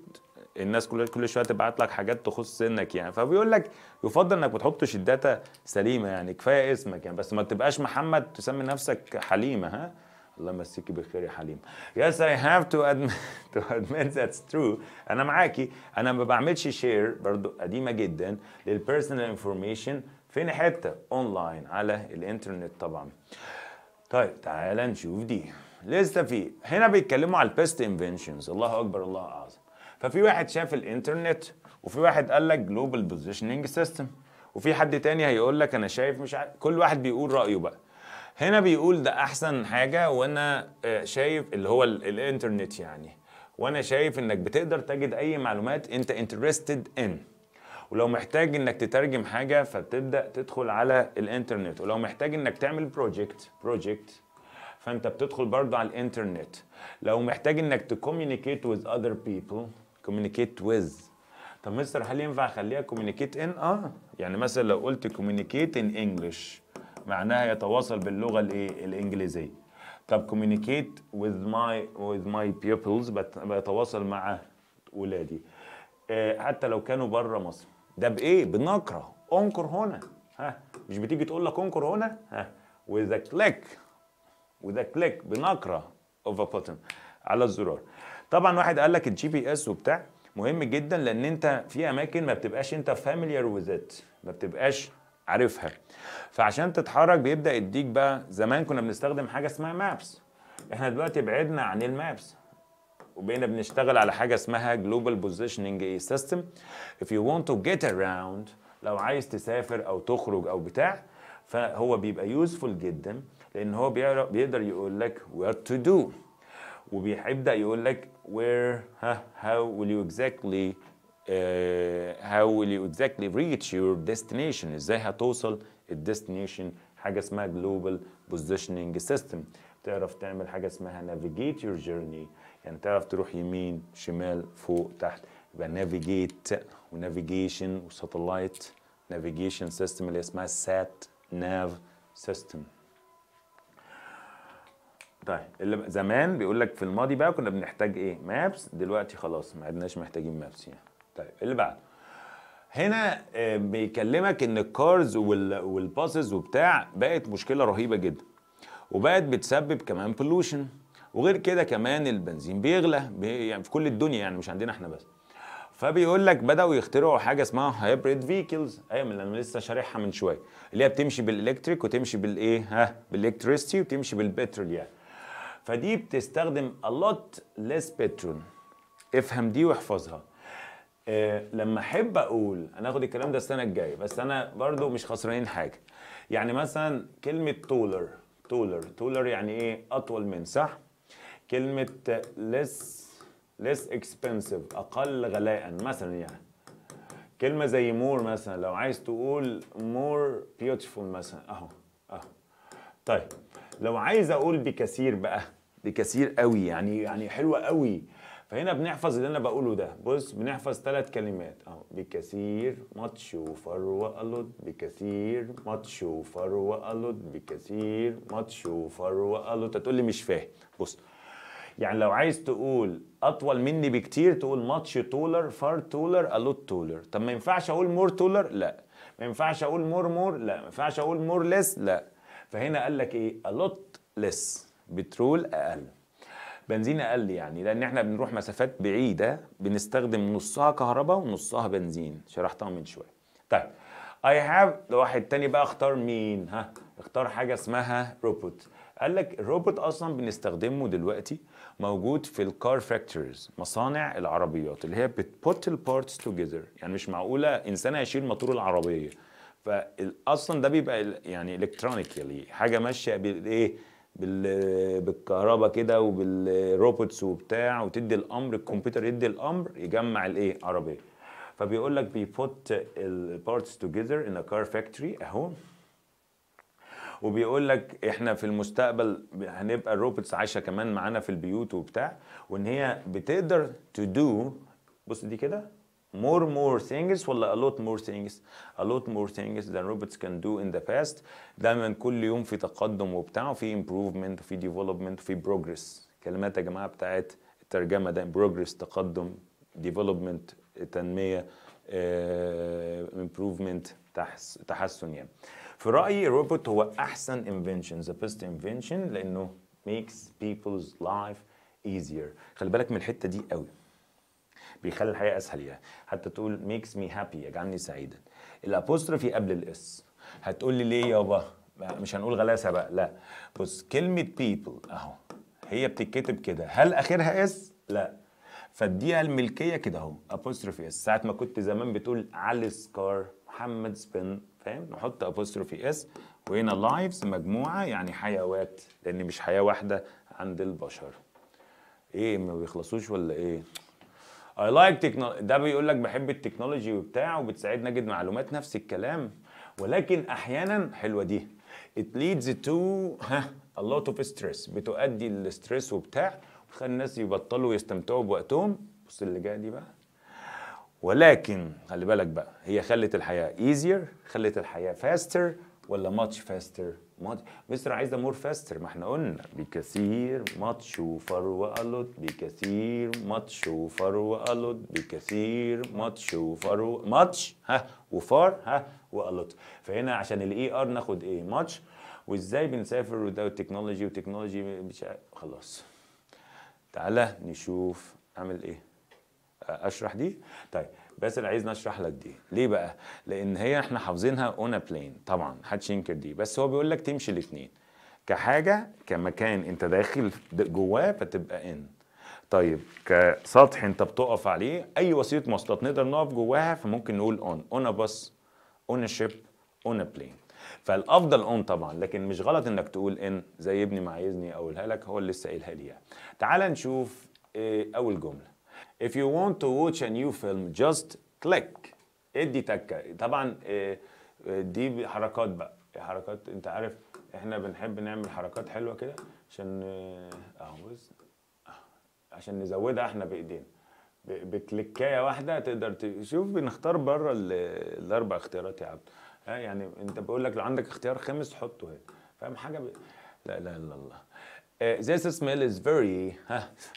الناس كل كل شويه تبعت لك حاجات تخص سنك يعني فبيقول لك يفضل انك ما تحطش الداتا سليمه يعني كفايه اسمك يعني بس ما تبقاش محمد تسمي نفسك حليمه ها الله يمسيكي بالخير يا حليم yes I have to admit, [laughs] to admit that's true انا معاكي انا ما بعملش شير برضو قديمه جدا للبيرسونال انفورميشن فين حته اونلاين على الانترنت طبعا طيب تعال نشوف دي لسه في هنا بيتكلموا على البيست انفنشنز الله اكبر الله اعظم ففي واحد شاف الانترنت وفي واحد قال لك جلوبال بوزيشننج سيستم وفي حد تاني هيقول لك انا شايف مش عارف كل واحد بيقول رايه بقى هنا بيقول ده احسن حاجه وانا آه، شايف اللي هو الانترنت يعني وانا شايف انك بتقدر تجد اي معلومات انت انترستد ان ولو محتاج انك تترجم حاجه فبتبدا تدخل على الانترنت ولو محتاج انك تعمل بروجكت بروجكت فانت بتدخل برضه على الانترنت لو محتاج انك تكوميونيكيت with other people communicate with طب مستر هل ينفع اخليها كوميونيكيت ان اه يعني مثلا لو قلت كوميونيكيت ان انجلش معناها يتواصل باللغه الايه الانجليزيه طب كوميونيكيت with my with my بيبلز بتواصل مع ولادي آه، حتى لو كانوا بره مصر ده بايه بنكره انكر هنا ها مش بتيجي تقول لك انكر هنا ها وذا كليك وذا كليك بنكره اوف ا بوتن على الزرار طبعا واحد قال لك الجي بي اس وبتاع مهم جدا لان انت في اماكن ما بتبقاش انت فاميليار وذ ات ما بتبقاش عارفها فعشان تتحرك بيبدا يديك بقى زمان كنا بنستخدم حاجه اسمها مابس احنا دلوقتي بعدنا عن المابس وبقينا بنشتغل على حاجه اسمها جلوبال بوزيشننج سيستم if you want to get around لو عايز تسافر او تخرج او بتاع فهو بيبقى يوزفول جدا لان هو بيقدر يقول لك وات تو دو وبيبدا يقول لك وير ها will you exactly اكزاكتلي آه، how will you exactly reach your destination ازاي هتوصل الديستنيشن حاجه اسمها جلوبال بوزيشننج سيستم تعرف تعمل حاجه اسمها نافيجيت يور جيرني يعني تعرف تروح يمين شمال فوق تحت يبقى نافيجيت ونافيجيشن وساتلايت نافيجيشن سيستم اللي اسمها سات ناف سيستم طيب اللي زمان بيقول لك في الماضي بقى كنا بنحتاج ايه مابس دلوقتي خلاص ما عدناش محتاجين مابس يعني طيب اللي بعده هنا آه، بيكلمك ان الكارز والباسز وبتاع بقت مشكله رهيبه جدا وبقت بتسبب كمان بولوشن وغير كده كمان البنزين بيغلى يعني في كل الدنيا يعني مش عندنا احنا بس فبيقول لك بداوا يخترعوا حاجه اسمها هايبريد فيكلز ايوه اللي انا لسه شارحها من شويه اللي هي بتمشي بالالكتريك وتمشي بالايه ها بالالكتريستي وتمشي بالبترول يعني فدي بتستخدم الوت ليس بترول افهم دي واحفظها إيه لما احب اقول انا اخد الكلام ده السنه الجايه بس انا برضو مش خسرانين حاجه يعني مثلا كلمه تولر تولر تولر يعني ايه اطول من صح كلمة less less expensive أقل غلاء مثلا يعني كلمة زي more مثلا لو عايز تقول more beautiful مثلا أهو أهو طيب لو عايز أقول بكثير بقى بكثير قوي يعني يعني حلوة قوي فهنا بنحفظ اللي انا بقوله ده بص بنحفظ ثلاث كلمات اهو بكثير ماتش وفر الود بكثير ماتش وفر الود بكثير ماتش وفر الود هتقول لي مش فاهم بص يعني لو عايز تقول اطول مني بكتير تقول ماتش تولر فار تولر الوت تولر طب ما ينفعش اقول مور تولر لا ما ينفعش اقول مور مور لا ما ينفعش اقول مور ليس لا فهنا قال لك ايه الوت ليس بترول اقل بنزين اقل يعني لان احنا بنروح مسافات بعيده بنستخدم نصها كهرباء ونصها بنزين شرحتها من شويه طيب اي هاف واحد تاني بقى اختار مين ها اختار حاجه اسمها روبوت قال لك الروبوت اصلا بنستخدمه دلوقتي موجود في الكار فاكتورز مصانع العربيات اللي هي بتبوت البارتس توجذر يعني مش معقوله انسان هيشيل موتور العربيه فاصلا ده بيبقى يعني الكترونيكالي يعني حاجه ماشيه بالايه بالكهرباء كده وبالروبوتس وبتاع وتدي الامر الكمبيوتر يدي الامر يجمع الايه عربيه فبيقول لك بيبوت البارتس توجذر ان كار فاكتوري اهو وبيقول لك احنا في المستقبل هنبقى الروبوتس عايشه كمان معانا في البيوت وبتاع وان هي بتقدر تو دو بص دي كده more more things ولا a lot more things a lot more things than robots can do in the past دايما كل يوم في تقدم وبتاع وفي improvement وفي development وفي progress كلمات يا جماعه بتاعت الترجمه ده progress تقدم development تنميه آه، improvement تحسن يعني في رايي الروبوت هو احسن انفنشن ذا بيست انفنشن لانه ميكس بيبلز لايف ايزير خلي بالك من الحته دي قوي بيخلي الحياه اسهل يعني حتى تقول ميكس مي هابي يجعلني سعيدا الابوستروفي قبل الاس هتقول لي ليه يابا مش هنقول غلاسه بقى لا بص كلمه بيبل اهو هي بتتكتب كده هل اخرها اس لا فاديها الملكيه كده اهو ابوستروفي اس ساعه ما كنت زمان بتقول علي سكار محمد سبن فاهم نحط ابوستروفي اس وهنا لايفز مجموعه يعني حيوات لان مش حياه واحده عند البشر ايه ما بيخلصوش ولا ايه اي لايك تكنولوجي ده بيقول لك بحب التكنولوجي وبتاع وبتساعدنا نجد معلومات نفس الكلام ولكن احيانا حلوه دي it leads to ها a lot of stress بتؤدي للستريس وبتاع وتخلي الناس يبطلوا يستمتعوا بوقتهم بص اللي جايه دي بقى ولكن خلي بالك بقى هي خلت الحياه ايزير خلت الحياه فاستر ولا ماتش فاستر عايز عايزه مور فاستر ما احنا قلنا بكثير ماتش وفر والوت بكثير ماتش وفر والوت بكثير ماتش وفر و... ماتش ها وفار ها والوت فهنا عشان الاي ار e ناخد ايه ماتش وازاي بنسافر وده تكنولوجي وتكنولوجي مش خلاص تعالى نشوف اعمل ايه اشرح دي طيب باسل عايزني اشرح لك دي ليه بقى لان هي احنا حافظينها اون بلين طبعا محدش ينكر دي بس هو بيقول لك تمشي الاثنين كحاجه كمكان انت داخل جواه فتبقى ان طيب كسطح انت بتقف عليه اي وسيله مواصلات نقدر نقف جواها فممكن نقول اون اون بس اون شيب اون بلين فالافضل اون طبعا لكن مش غلط انك تقول ان زي ابني ما عايزني اقولها لك هو اللي لسه قايلها لي يعني. تعال نشوف ايه اول جمله If you want to watch a new film just click ادي إيه تكة طبعا إيه، إيه، دي حركات بقى حركات انت عارف احنا بنحب نعمل حركات حلوة كده عشان آه، اهو آه، عشان نزودها احنا بايدينا بكليكايه واحده تقدر تشوف بنختار بره الاربع اختيارات يا عبد آه، يعني انت بقول لك لو عندك اختيار خامس حطه هنا فاهم حاجه ب... لا لا الا الله Uh, this smell is very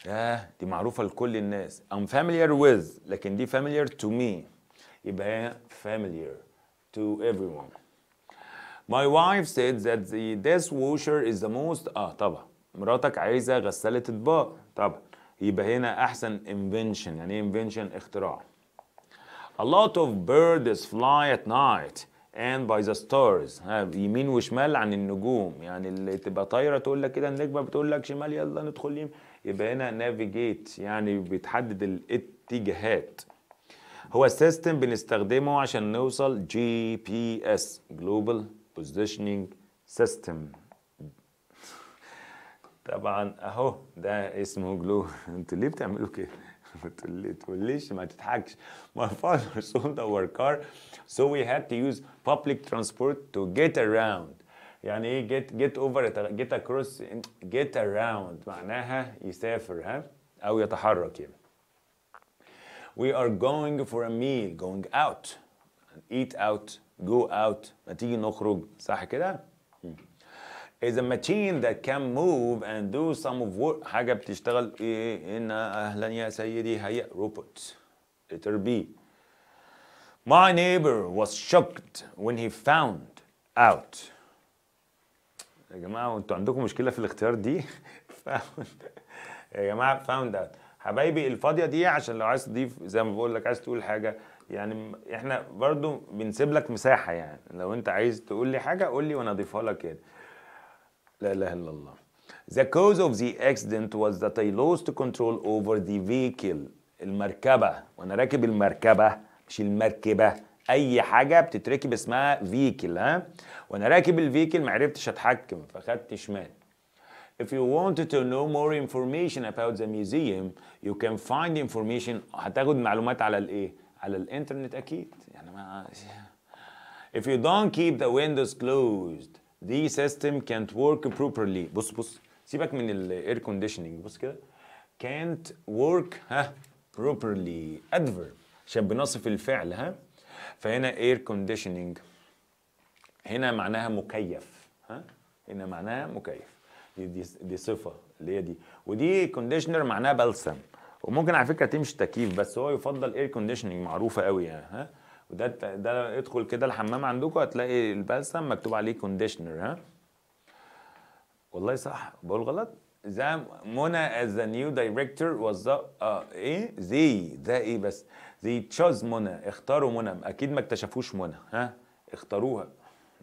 ها دي معروفه لكل الناس I'm familiar with لكن دي familiar to me يبقى familiar to everyone My wife said that the dishwasher is the most اه ah, طبعا مراتك عايزه غساله اطباق طبعا يبقى هنا احسن invention يعني invention اختراع A lot of birds fly at night and by the stars ها يمين وشمال عن النجوم يعني اللي تبقى طايره تقول لك كده النجمه بتقول لك شمال يلا ندخل يمين يبقى هنا نافيجيت يعني بتحدد الاتجاهات هو السيستم بنستخدمه عشان نوصل جي بي اس جلوبال بوزيشننج سيستم طبعا اهو ده اسمه جلو [laughs] انتوا ليه بتعملوا كده ما تقوليش ما تضحكش my father [laughs] sold our car so we had to use public transport to get around يعني ايه get get over it get across get around معناها يسافر ها او يتحرك يعني we are going for a meal going out eat out go out ما تيجي نخرج صح كده؟ is a machine that can move and do some of work حاجة بتشتغل إيه،, إيه،, إيه إن أهلا يا سيدي هيا روبوت letter B My neighbor was shocked when he found out يا جماعة وانتوا عندكم مشكلة في الاختيار دي [laughs] يا جماعة found out حبايبي الفاضية دي عشان لو عايز تضيف زي ما بقول لك عايز تقول حاجة يعني احنا برضو بنسيب لك مساحة يعني لو انت عايز تقول لي حاجة قول لي وانا اضيفها لك يعني لا اله الا الله. The cause of the accident was that I lost control over the vehicle. المركبة وأنا راكب المركبة مش المركبة أي حاجة بتتركب اسمها vehicle ها وأنا راكب الفيكل معرفتش أتحكم فاخدت شمال. If you wanted to know more information about the museum, you can find information هتاخد معلومات على الايه؟ على الانترنت اكيد يعني ما If you don't keep the windows closed, دي سيستم كانت ورك بروبرلي بص بص سيبك من الاير كونديشننج بص كده كانت ورك ها بروبرلي ادفيرب عشان بنصف الفعل ها فهنا اير كونديشننج هنا معناها مكيف ها هنا معناها مكيف دي دي, دي صفه اللي هي دي ودي كونديشنر معناها بلسم وممكن على فكره تمشي تكييف بس هو يفضل اير كونديشننج معروفه قوي يعني ها وده ده ادخل كده الحمام عندكم هتلاقي البلسم مكتوب عليه كونديشنر ها والله صح بقول غلط ذا منى از ذا نيو دايركتور واز اه ايه زي ذا ايه بس زي تشوز منى اختاروا منى اكيد ما اكتشفوش منى ها اختاروها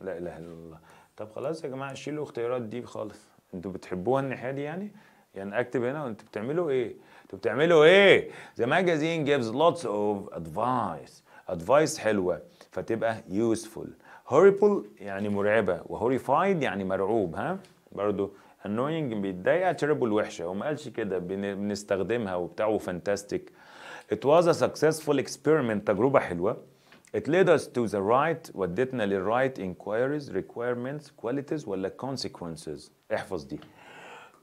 لا اله الا الله طب خلاص يا جماعه شيلوا الاختيارات دي خالص انتوا بتحبوها الناحيه دي يعني يعني اكتب هنا وانتوا بتعملوا ايه انتوا بتعملوا ايه ذا ماجازين جيفز لوتس اوف ادفايس ادفايس حلوه فتبقى يوسفول هوريبل يعني مرعبه وهوريفايد يعني مرعوب ها برضو annoying بيتضايق terrible وحشه وما قالش كده بنستخدمها وبتاع وفانتاستيك it was a successful experiment تجربه حلوه It led us to the right ودتنا للright inquiries requirements qualities ولا consequences احفظ دي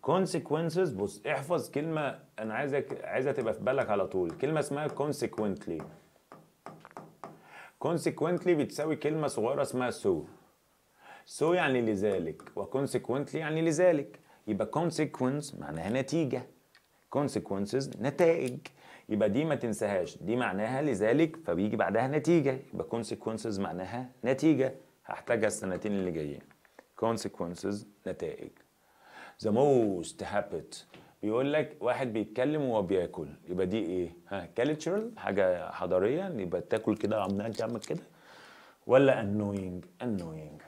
consequences بص احفظ كلمة أنا عايزك عايزها تبقى في بالك على طول كلمة اسمها consequently consequently بتساوي كلمة صغيرة اسمها so so يعني لذلك و consequently يعني لذلك يبقى consequence معناها نتيجة consequences نتائج يبقى دي ما تنساهاش دي معناها لذلك فبيجي بعدها نتيجة يبقى consequences معناها نتيجة هحتاجها السنتين اللي جايين consequences نتائج the most habit بيقول لك واحد بيتكلم وهو بياكل يبقى دي ايه ها كالتشرال حاجه حضاريه يبقى تاكل كده عمالة تعمل كده ولا annoying annoying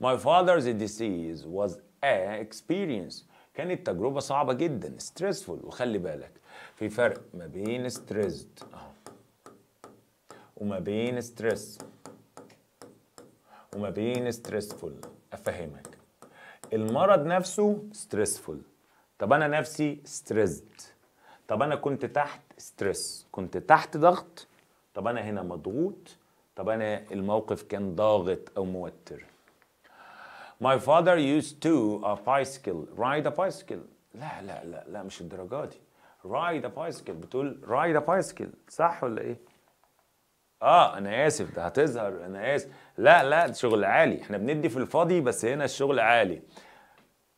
My father's disease was a experience كانت تجربة صعبة جدا stressful وخلي بالك في فرق ما بين stressed آه، وما بين stress وما بين stressful أفهمك المرض نفسه ستريسفول طب انا نفسي ستريسد طب انا كنت تحت ستريس كنت تحت ضغط طب انا هنا مضغوط طب انا الموقف كان ضاغط او موتر My father used to a bicycle ride a bicycle لا لا لا لا مش الدرجات دي ride a bicycle بتقول ride a bicycle صح ولا ايه اه انا اسف ده هتظهر انا اسف لا لا شغل عالي احنا بندي في الفاضي بس هنا الشغل عالي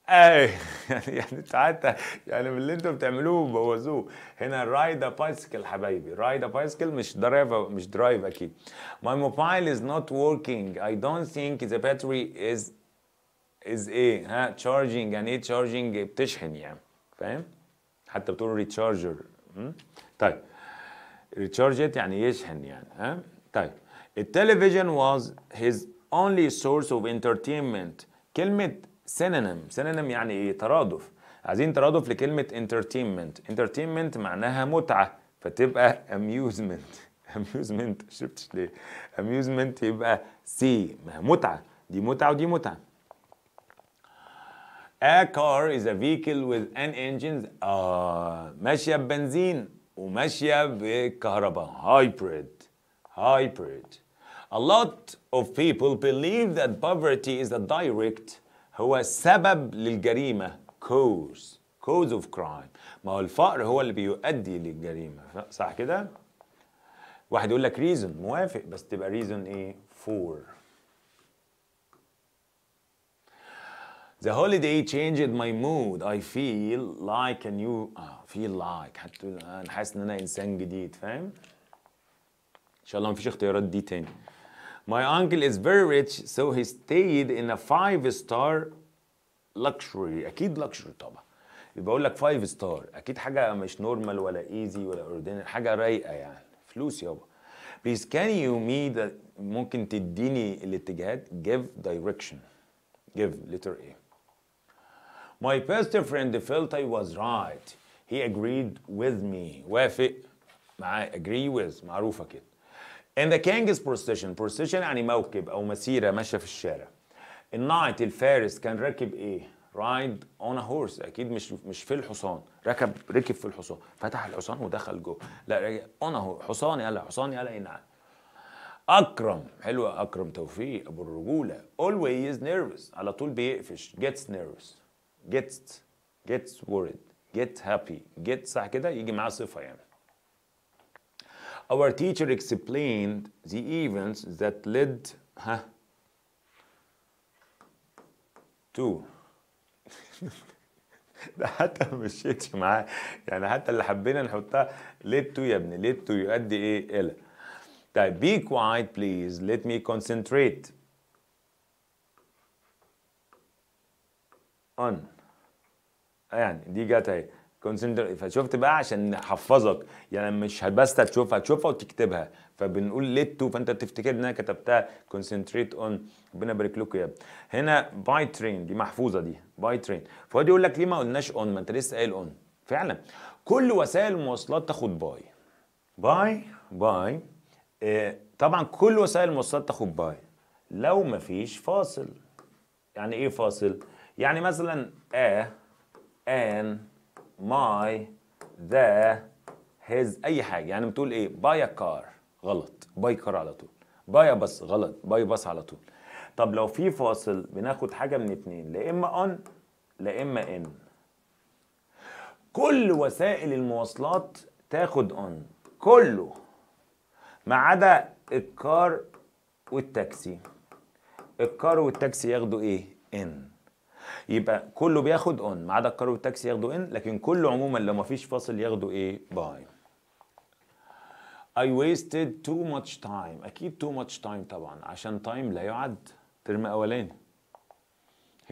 اي آه، [laughs] يعني حتى يعني من اللي انتوا بتعملوه بوظوه هنا رايد ا بايسكل حبايبي رايد ا بايسكل مش درايف مش درايف اكيد my mobile is not working i don't think the battery is is ايه ها charging يعني ايه charging بتشحن يعني فاهم حتى بتقول ريتشارجر طيب recharge it يعني يشحن يعني ها طيب التلفزيون was his only source of entertainment كلمة synonym synonym يعني ايه ترادف عايزين ترادف لكلمة entertainment entertainment معناها متعة فتبقى amusement amusement شفتش ليه amusement يبقى سي متعة دي متعة ودي متعة A car is a vehicle with an engine آه ماشية ببنزين وماشيه بكهرباء هايبريد هايبريد A lot of people believe that poverty is a direct هو سبب للجريمه cause cause of crime ما هو الفقر هو اللي بيؤدي للجريمه صح كده؟ واحد يقول لك reason موافق بس تبقى reason ايه؟ for The holiday changed my mood. I feel like a new I feel like حتى انا حاسس ان انا انسان جديد فاهم؟ ان شاء الله مفيش اختيارات دي تاني. My uncle is very rich so he stayed in a five star luxury اكيد luxury طبعا. يبقى اقول لك five star. اكيد حاجه مش نورمال ولا ايزي ولا ordinary. حاجه رايقه يعني فلوس يابا. Please can you me ممكن تديني الاتجاهات give direction give letter A My best friend felt I was right. He agreed with me. وافق معاه agree with معروفة كده. In the king's procession, procession يعني موكب أو مسيرة ماشية في الشارع. النايت الفارس كان راكب إيه؟ رايد اون هورس اكيد مش مش في الحصان ركب ركب في الحصان فتح الحصان ودخل جوه لا اون حصان يلا حصان يلا إيه، نعم. اكرم حلوه اكرم توفيق ابو الرجوله always nervous على طول بيقفش gets nervous get get worried get happy get صح كده يجي معاه صفة يعني Our teacher explained the events that led huh, to [laughs] ده حتى ما مشيتش معاه يعني حتى اللي حبينا نحطها led to يا ابني led to يؤدي ايه الى طيب be quiet please let me concentrate اون آه، يعني دي جت اهي كونسنتر فشفت بقى عشان نحفظك يعني مش بس هتشوفها هتشوفها وتكتبها فبنقول ليت تو فانت تفتكر ان انا كتبتها كونسنتريت اون ربنا يبارك لكم يا هنا باي ترين دي محفوظه دي باي ترين فهو يقول لك ليه ما قلناش اون ما انت لسه قايل اون فعلا كل وسائل المواصلات تاخد باي باي باي إيه طبعا كل وسائل المواصلات تاخد باي لو ما فيش فاصل يعني ايه فاصل يعني مثلا a ان my the his اي حاجه يعني بتقول ايه باي a car غلط باي car على طول باي بس غلط باي بس على طول طب لو في فاصل بناخد حاجه من اتنين لا اما اون لا اما ان كل وسائل المواصلات تاخد اون كله ما عدا الكار والتاكسي الكار والتاكسي ياخدوا ايه ان يبقى كله بياخد اون ما عدا الكار والتاكسي ياخدوا ان لكن كله عموما لو ما فيش فاصل ياخدوا ايه باي I wasted too much time أكيد too much time طبعا عشان تايم لا يعد ترم أولاني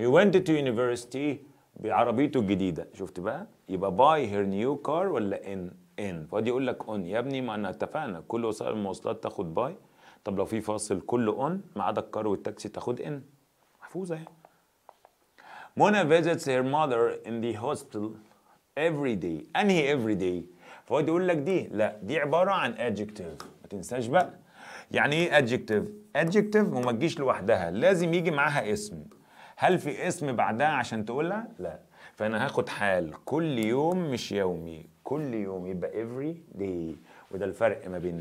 He went to university بعربيته الجديدة شفت بقى يبقى باي هير نيو كار ولا ان ان فادي يقول لك اون يا ابني ما أنا اتفقنا كل وسائل المواصلات تاخد باي طب لو في فاصل كله اون ما عدا الكار والتاكسي تاخد ان محفوظة يعني مونا visits her mother in the hospital every day أنهي every day فهو يقول لك دي لا دي عبارة عن adjective ما تنساش بقى يعني ايه adjective adjective وما تجيش لوحدها لازم يجي معاها اسم هل في اسم بعدها عشان تقولها لا فانا هاخد حال كل يوم مش يومي كل يوم يبقى every day وده الفرق ما بين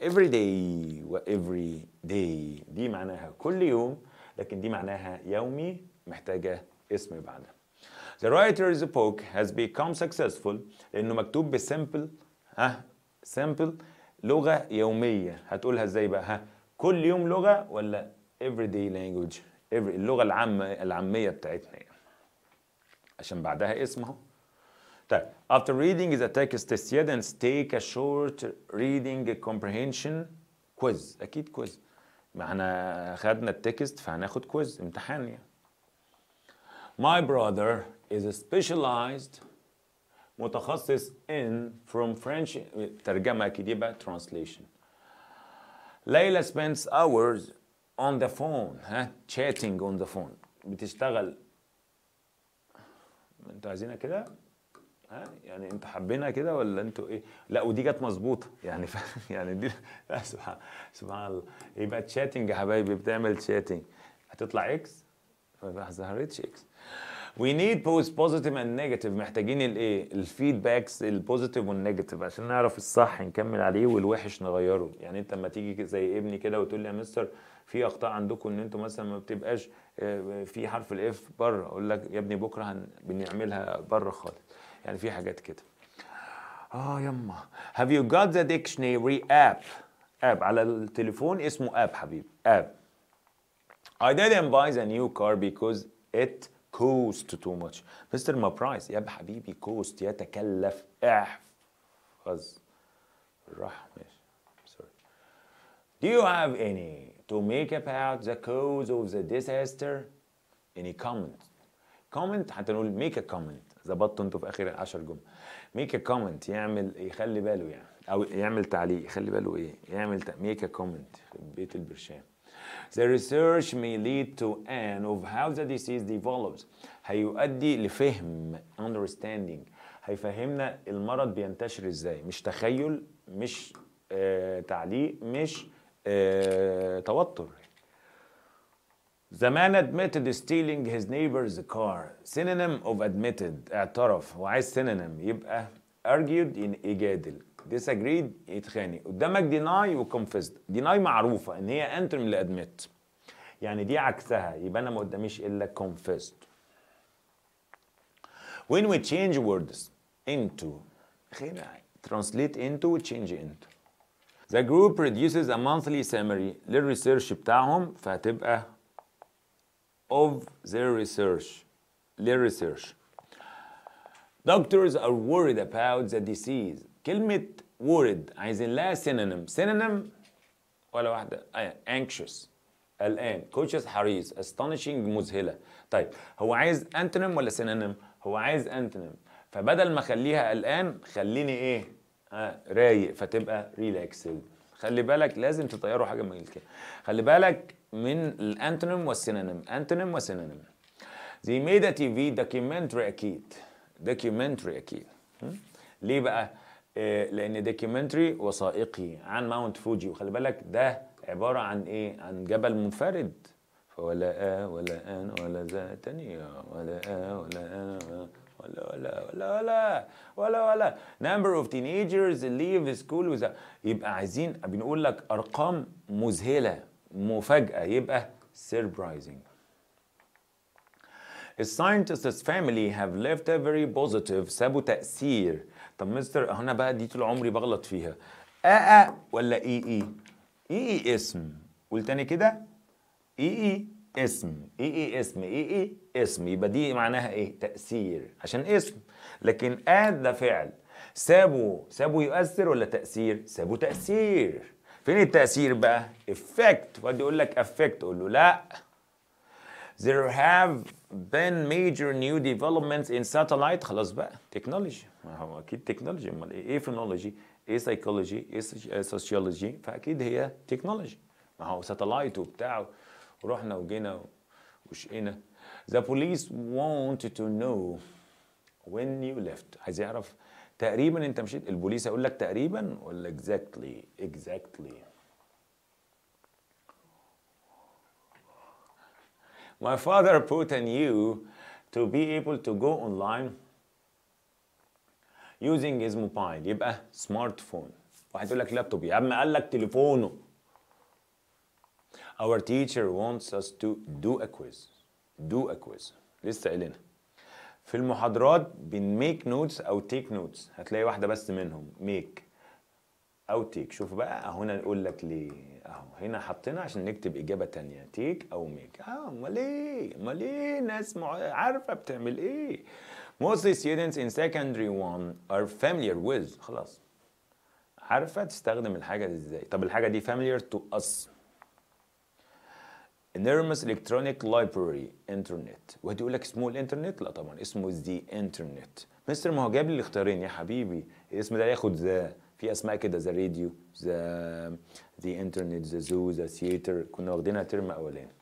every day و every day دي معناها كل يوم لكن دي معناها يومي محتاجه اسم بعدها The writer's book has become successful لأنه مكتوب بسيمبل ها سيمبل لغة يومية هتقولها ازاي بقى ها كل يوم لغة ولا everyday language every اللغة العامة العامية بتاعتنا يعني. عشان بعدها اسم اهو طيب after reading the text students take a short reading comprehension quiz اكيد quiz ما احنا خدنا التكست فهناخد كويز امتحان يعني My brother is a specialized متخصص in from French ترجمة كده بقى translation ليلى spends hours on the phone ها chatting on the phone بتشتغل انتوا عايزينها كده ها يعني انتوا حابينها كده ولا انتوا ايه لا ودي جت مظبوطه يعني ف... [laughs] يعني دي لا سبحان سبحان الله يبقى تشاتنج يا حبايبي بتعمل تشاتنج هتطلع اكس ما ظهرتش اكس وي نيد بوز بوزيتيف اند نيجاتيف محتاجين الايه الفيدباكس البوزيتيف والنيجاتيف عشان نعرف الصح نكمل عليه والوحش نغيره يعني انت لما تيجي زي ابني كده وتقول لي يا مستر في اخطاء عندكم ان انتوا مثلا ما بتبقاش آه، في حرف الاف بره اقول لك يا ابني بكره بنعملها بره خالص يعني في حاجات كده اه يما هاف يو جوت ذا ديكشنري اب اب على التليفون اسمه اب حبيبي اب I didn't buy the new car because it cost too much مستر ما برايس يا حبيبي cost يتكلف احفظ راح ماشي سوري do you have any to make about the cause of the disaster any comment comment حتى نقول make a comment ظبطتوا انتوا في اخر 10 جمل make a comment يعمل يخلي باله يعني او يعمل تعليق يخلي باله ايه يعمل ميك ا كومنت بيت البرشام The research may lead to an of how the disease develops هيؤدي لفهم understanding هيفهمنا المرض بينتشر ازاي مش تخيل مش تعليق مش توتر The man admitted stealing his neighbor's car. Synonym of admitted اعترف وعايز synonym يبقى argued in يجادل disagreed يتخانق قدامك deny وconfessed deny معروفه ان هي انت من اللي admit يعني دي عكسها يبقى انا ما قداميش الا confessed when we change words into translate into change into the group produces a monthly summary للريسيرش بتاعهم فهتبقى of their research للريسيرش Doctors are worried about the disease كلمة worried عايزين لها سينونيم سينونيم ولا واحدة آه. anxious قلقان cautious حريص astonishing مذهلة طيب هو عايز انتونيم ولا سينونيم؟ هو عايز انتونيم فبدل ما اخليها قلقان خليني ايه؟ آه رايق فتبقى ريلاكسد خلي بالك لازم تطيروا حاجة من الكلمة خلي بالك من الانتونيم والسينونيم انتونيم وسينونيم زي ميدا تي في دوكيومنتري اكيد دوكيومنتري اكيد ليه بقى؟ آه، لان دوكيومنتري وثائقي عن ماونت فوجي وخلي بالك ده عباره عن ايه عن جبل منفرد ولا آه ولا ان ولا ذا تانية ولا آه ولا ان ولا ولا ولا ولا ولا ولا number of teenagers leave school without يبقى عايزين بنقول لك ارقام مذهله مفاجاه يبقى surprising The scientists' family have left a very positive سابوا تأثير طب مستر هنا بقى دي طول عمري بغلط فيها أأ ولا إي إي إي إي اسم قول تاني كده إي إي اسم إي إي اسم إي إي اسم يبقى دي معناها إيه تأثير عشان اسم لكن آد ده فعل سابوا سابوا يؤثر ولا تأثير سابوا تأثير فين التأثير بقى افكت وادي يقول لك افكت قول له لا there have been major new developments in satellite خلاص بقى تكنولوجي ما هو اكيد تكنولوجي امال ايه فينولوجي ايه سايكولوجي ايه سوسيولوجي إيه آه، فاكيد هي تكنولوجي ما هو ساتلايت وبتاع ورحنا وجينا وشقينا The police want to know when you left عايز يعرف تقريبا انت مشيت البوليس هيقول لك تقريبا ولا exactly exactly My father put on you to be able to go online يوزنج از موبايل يبقى سمارت فون واحد يقول لك لابتوب يا عم قال لك تليفونه Our teacher wants us to do a quiz do a quiz لسه قايلينها في المحاضرات بن make notes او take notes هتلاقي واحده بس منهم make او تيك شوف بقى اهو هنا نقول لك ليه اهو هنا حطينا عشان نكتب اجابه تانية تيك او ميك اه امال ايه امال ايه ناس عارفه بتعمل ايه mostly students in secondary one are familiar with خلاص عارفة تستخدم الحاجة دي ازاي طب الحاجة دي familiar to us enormous electronic library internet وهدي يقول لك اسمه الانترنت لا طبعا اسمه the internet مستر ما هو جاب لي الاختيارين يا حبيبي الاسم ده ياخد ذا في اسماء كده ذا راديو ذا ذا انترنت ذا زو ذا theater كنا واخدينها ترم اولاني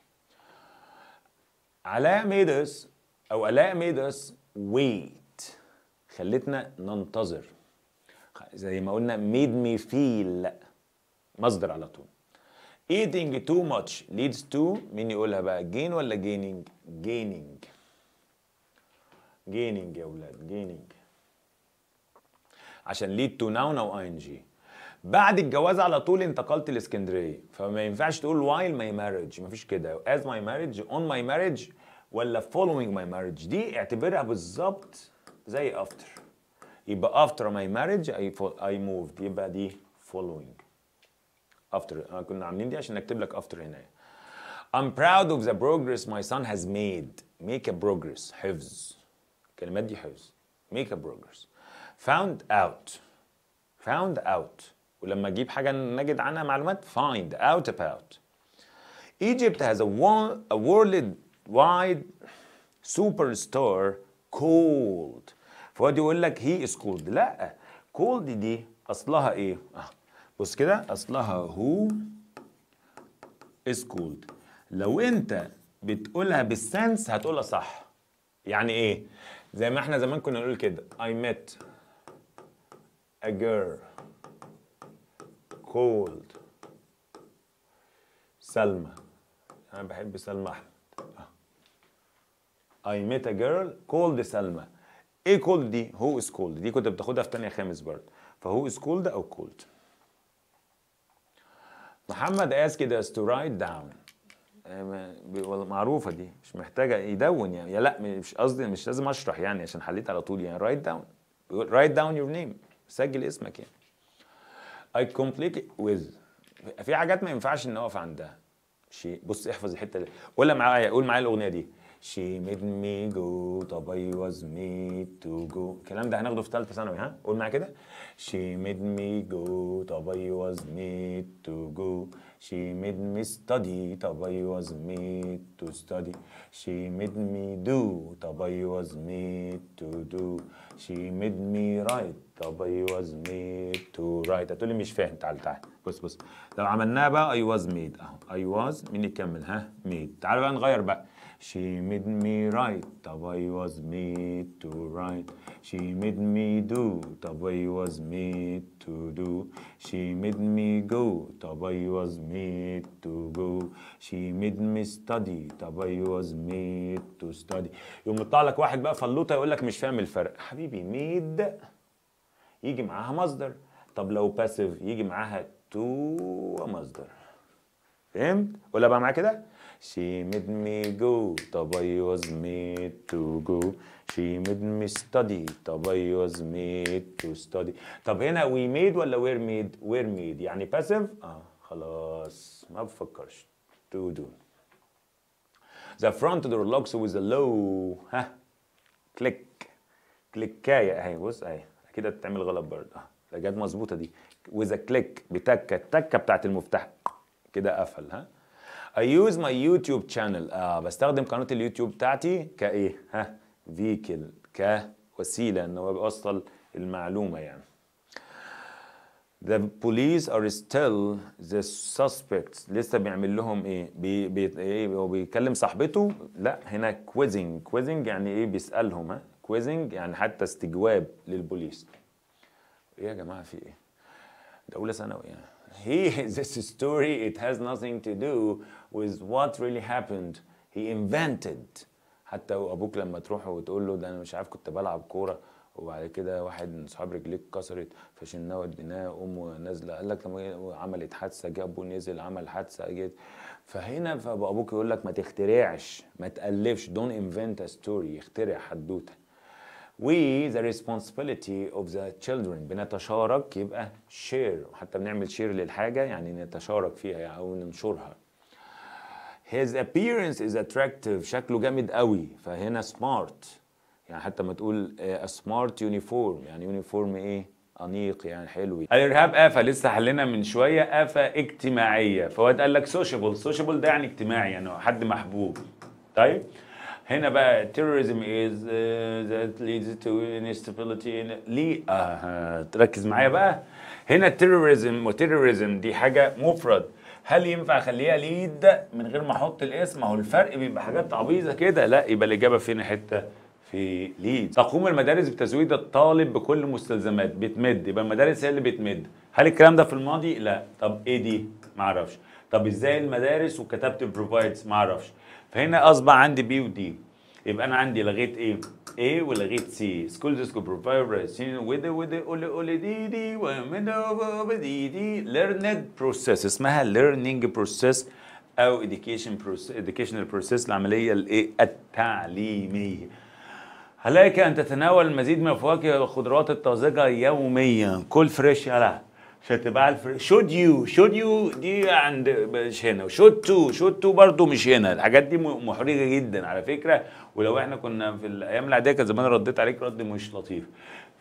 علاء ميدس او علاء ميدس wait خلتنا ننتظر زي ما قلنا made me feel مصدر على طول eating too much leads to مين يقولها بقى gain ولا gaining gaining gaining يا ولاد gaining عشان lead to noun او ing بعد الجواز على طول انتقلت لاسكندريه فما ينفعش تقول while my marriage مفيش كده as my marriage on my marriage ولا following my marriage دي اعتبرها بالظبط زي after يبقى after my marriage I, I moved يبقى دي following after كنا عاملين دي عشان نكتب لك after هنا I'm proud of the progress my son has made make a progress حفظ الكلمات دي حفظ make a progress found out found out ولما اجيب حاجه نجد عنها معلومات find out about Egypt has a, a world وايد سوبر ستار كولد فؤاد يقول لك هي از كولد لا كولد دي اصلها ايه؟ آه. بص كده اصلها هو از كولد لو انت بتقولها بالسنس هتقولها صح يعني ايه؟ زي ما احنا زمان كنا نقول كده I met a girl cold سلمى انا بحب سلمى احمد I met a girl called سلمى ايه كولد دي who is كولد. دي كنت بتاخدها في تانية خامس برضه فهو is كولد او كولد. محمد asked us to write down معروفة دي مش محتاجة يدون يعني يا لا مش قصدي مش لازم اشرح يعني عشان حليت على طول يعني write down write down your name سجل اسمك يعني I complete with في حاجات ما ينفعش نقف اقف عندها شيء بص احفظ الحته دي قولها معايا قول معايا الاغنيه دي She made me go طب I was me to go الكلام ده هناخده في ثالثة ثانوي ها قول معايا كده She made me go طب I was me to go She made me study طب I was me to study She made me do طب I was me to do She made me write طب I was me to write هتقولي مش فاهم تعال تعال بص بص لو عملناها بقى I was made اهو I was مين يكمل ها made تعال بقى نغير بقى She made me write, طب I was made to write. She made me do, طب I was made to do. She made me go, طب I was made to go. She made me study, طب I was made to study. يوم يطلع لك واحد بقى فلوطه يقول لك مش فاهم الفرق. حبيبي ميد يجي معاها مصدر. طب لو باسيف يجي معاها تو مصدر. فهمت؟ ولا بقى معايا كده؟ She made me go, but I was made to go. She made me study, but I was made to study. طب هنا we made ولا were made؟ were made يعني passive؟ اه خلاص ما بفكرش. To do. The front door locks with a low ها كليك كليكاية اهي بص اهي كده بتتعمل غلط برضه اه جت مظبوطة دي with a click بتكة التكة بتاعت المفتاح كده قفل ها I use my YouTube channel آه بستخدم قناة اليوتيوب بتاعتي كإيه؟ ها فيكل كوسيلة إن هو بيوصل المعلومة يعني. The police are still the suspects لسه بيعمل لهم ايه؟ بي بي ايه هو بيكلم صاحبته لا هنا quizzing quizzing يعني ايه بيسالهم ها quizzing يعني حتى استجواب للبوليس. ايه يا جماعه في ايه؟ ده اولى ثانوي يعني. He [laughs] this story it has nothing to do with what really happened he invented حتى وابوك لما تروحه وتقول له ده انا مش عارف كنت بلعب كوره وبعد كده واحد من اصحاب رجليك كسرت فشلناه وديناه امه نازله قال لك لما إيه؟ عملت حادثه جه ابوه نزل عمل حادثه جت فهنا فابوك يقول لك ما تخترعش ما تالفش دون انفنت ا ستوري اخترع حدوته we the responsibility of the children بنتشارك يبقى شير حتى بنعمل شير للحاجه يعني نتشارك فيها او ننشرها his appearance is attractive شكله جامد قوي فهنا smart يعني حتى ما تقول آه، a smart uniform يعني يونيفورم ايه انيق يعني حلو الارهاب افه لسه حلنا من شويه افه اجتماعيه فواد قال لك سوشيبل سوشيبل ده يعني اجتماعي يعني حد محبوب طيب هنا بقى terrorism is uh, that leads to instability in... ليه آه تركز معايا بقى هنا terrorism و terrorism دي حاجه مفرد هل ينفع اخليها ليد من غير ما احط الاسم اهو الفرق بيبقى حاجات عبيطه كده لا يبقى الاجابه فين حته في ليد تقوم المدارس بتزويد الطالب بكل مستلزمات بتمد يبقى المدارس هي اللي بتمد هل الكلام ده في الماضي لا طب ايه دي ما اعرفش طب ازاي المدارس وكتبت بروفايدز ما اعرفش فهنا اصبح عندي بي ودي يبقى انا عندي لغيت ايه ايه ولغيت سي سكول ديسكو بروفايبر سين ودي ودي اولي اولي دي دي دي دي ليرند بروسيس اسمها ليرنينج بروسيس او اديكيشن بروسيس اديكيشنال بروسيس العمليه الايه التعليميه عليك ان تتناول المزيد من الفواكه والخضروات الطازجه يوميا كل فريش يلا عشان تبقى عارف شود يو شود يو دي عند مش هنا وشود تو شود تو برضه مش هنا الحاجات دي محرجه جدا على فكره ولو احنا كنا في الايام العاديه كان زمان رديت عليك رد مش لطيف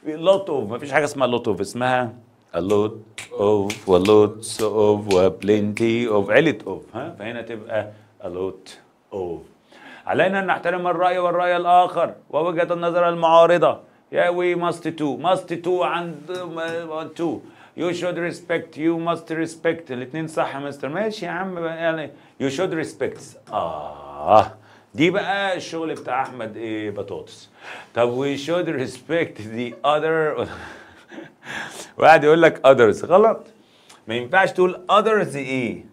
في لوت اوف مفيش حاجه اسمها لوت اوف اسمها a lot of و lots of و plenty of علة of ها فهنا تبقى a lot of علينا أن نحترم الرأي والرأي الآخر ووجهة النظر المعارضة yeah we must too must too and uh, too يو شود ريسبكت يو ماست ريسبكت الاثنين صح يا مستر ماشي يا عم يعني يو شود ريسبكت اه دي بقى الشغل بتاع احمد ايه بطاطس طب وي شود ريسبكت ذا اذر واحد يقول لك اذرز غلط ما ينفعش تقول اذرز ايه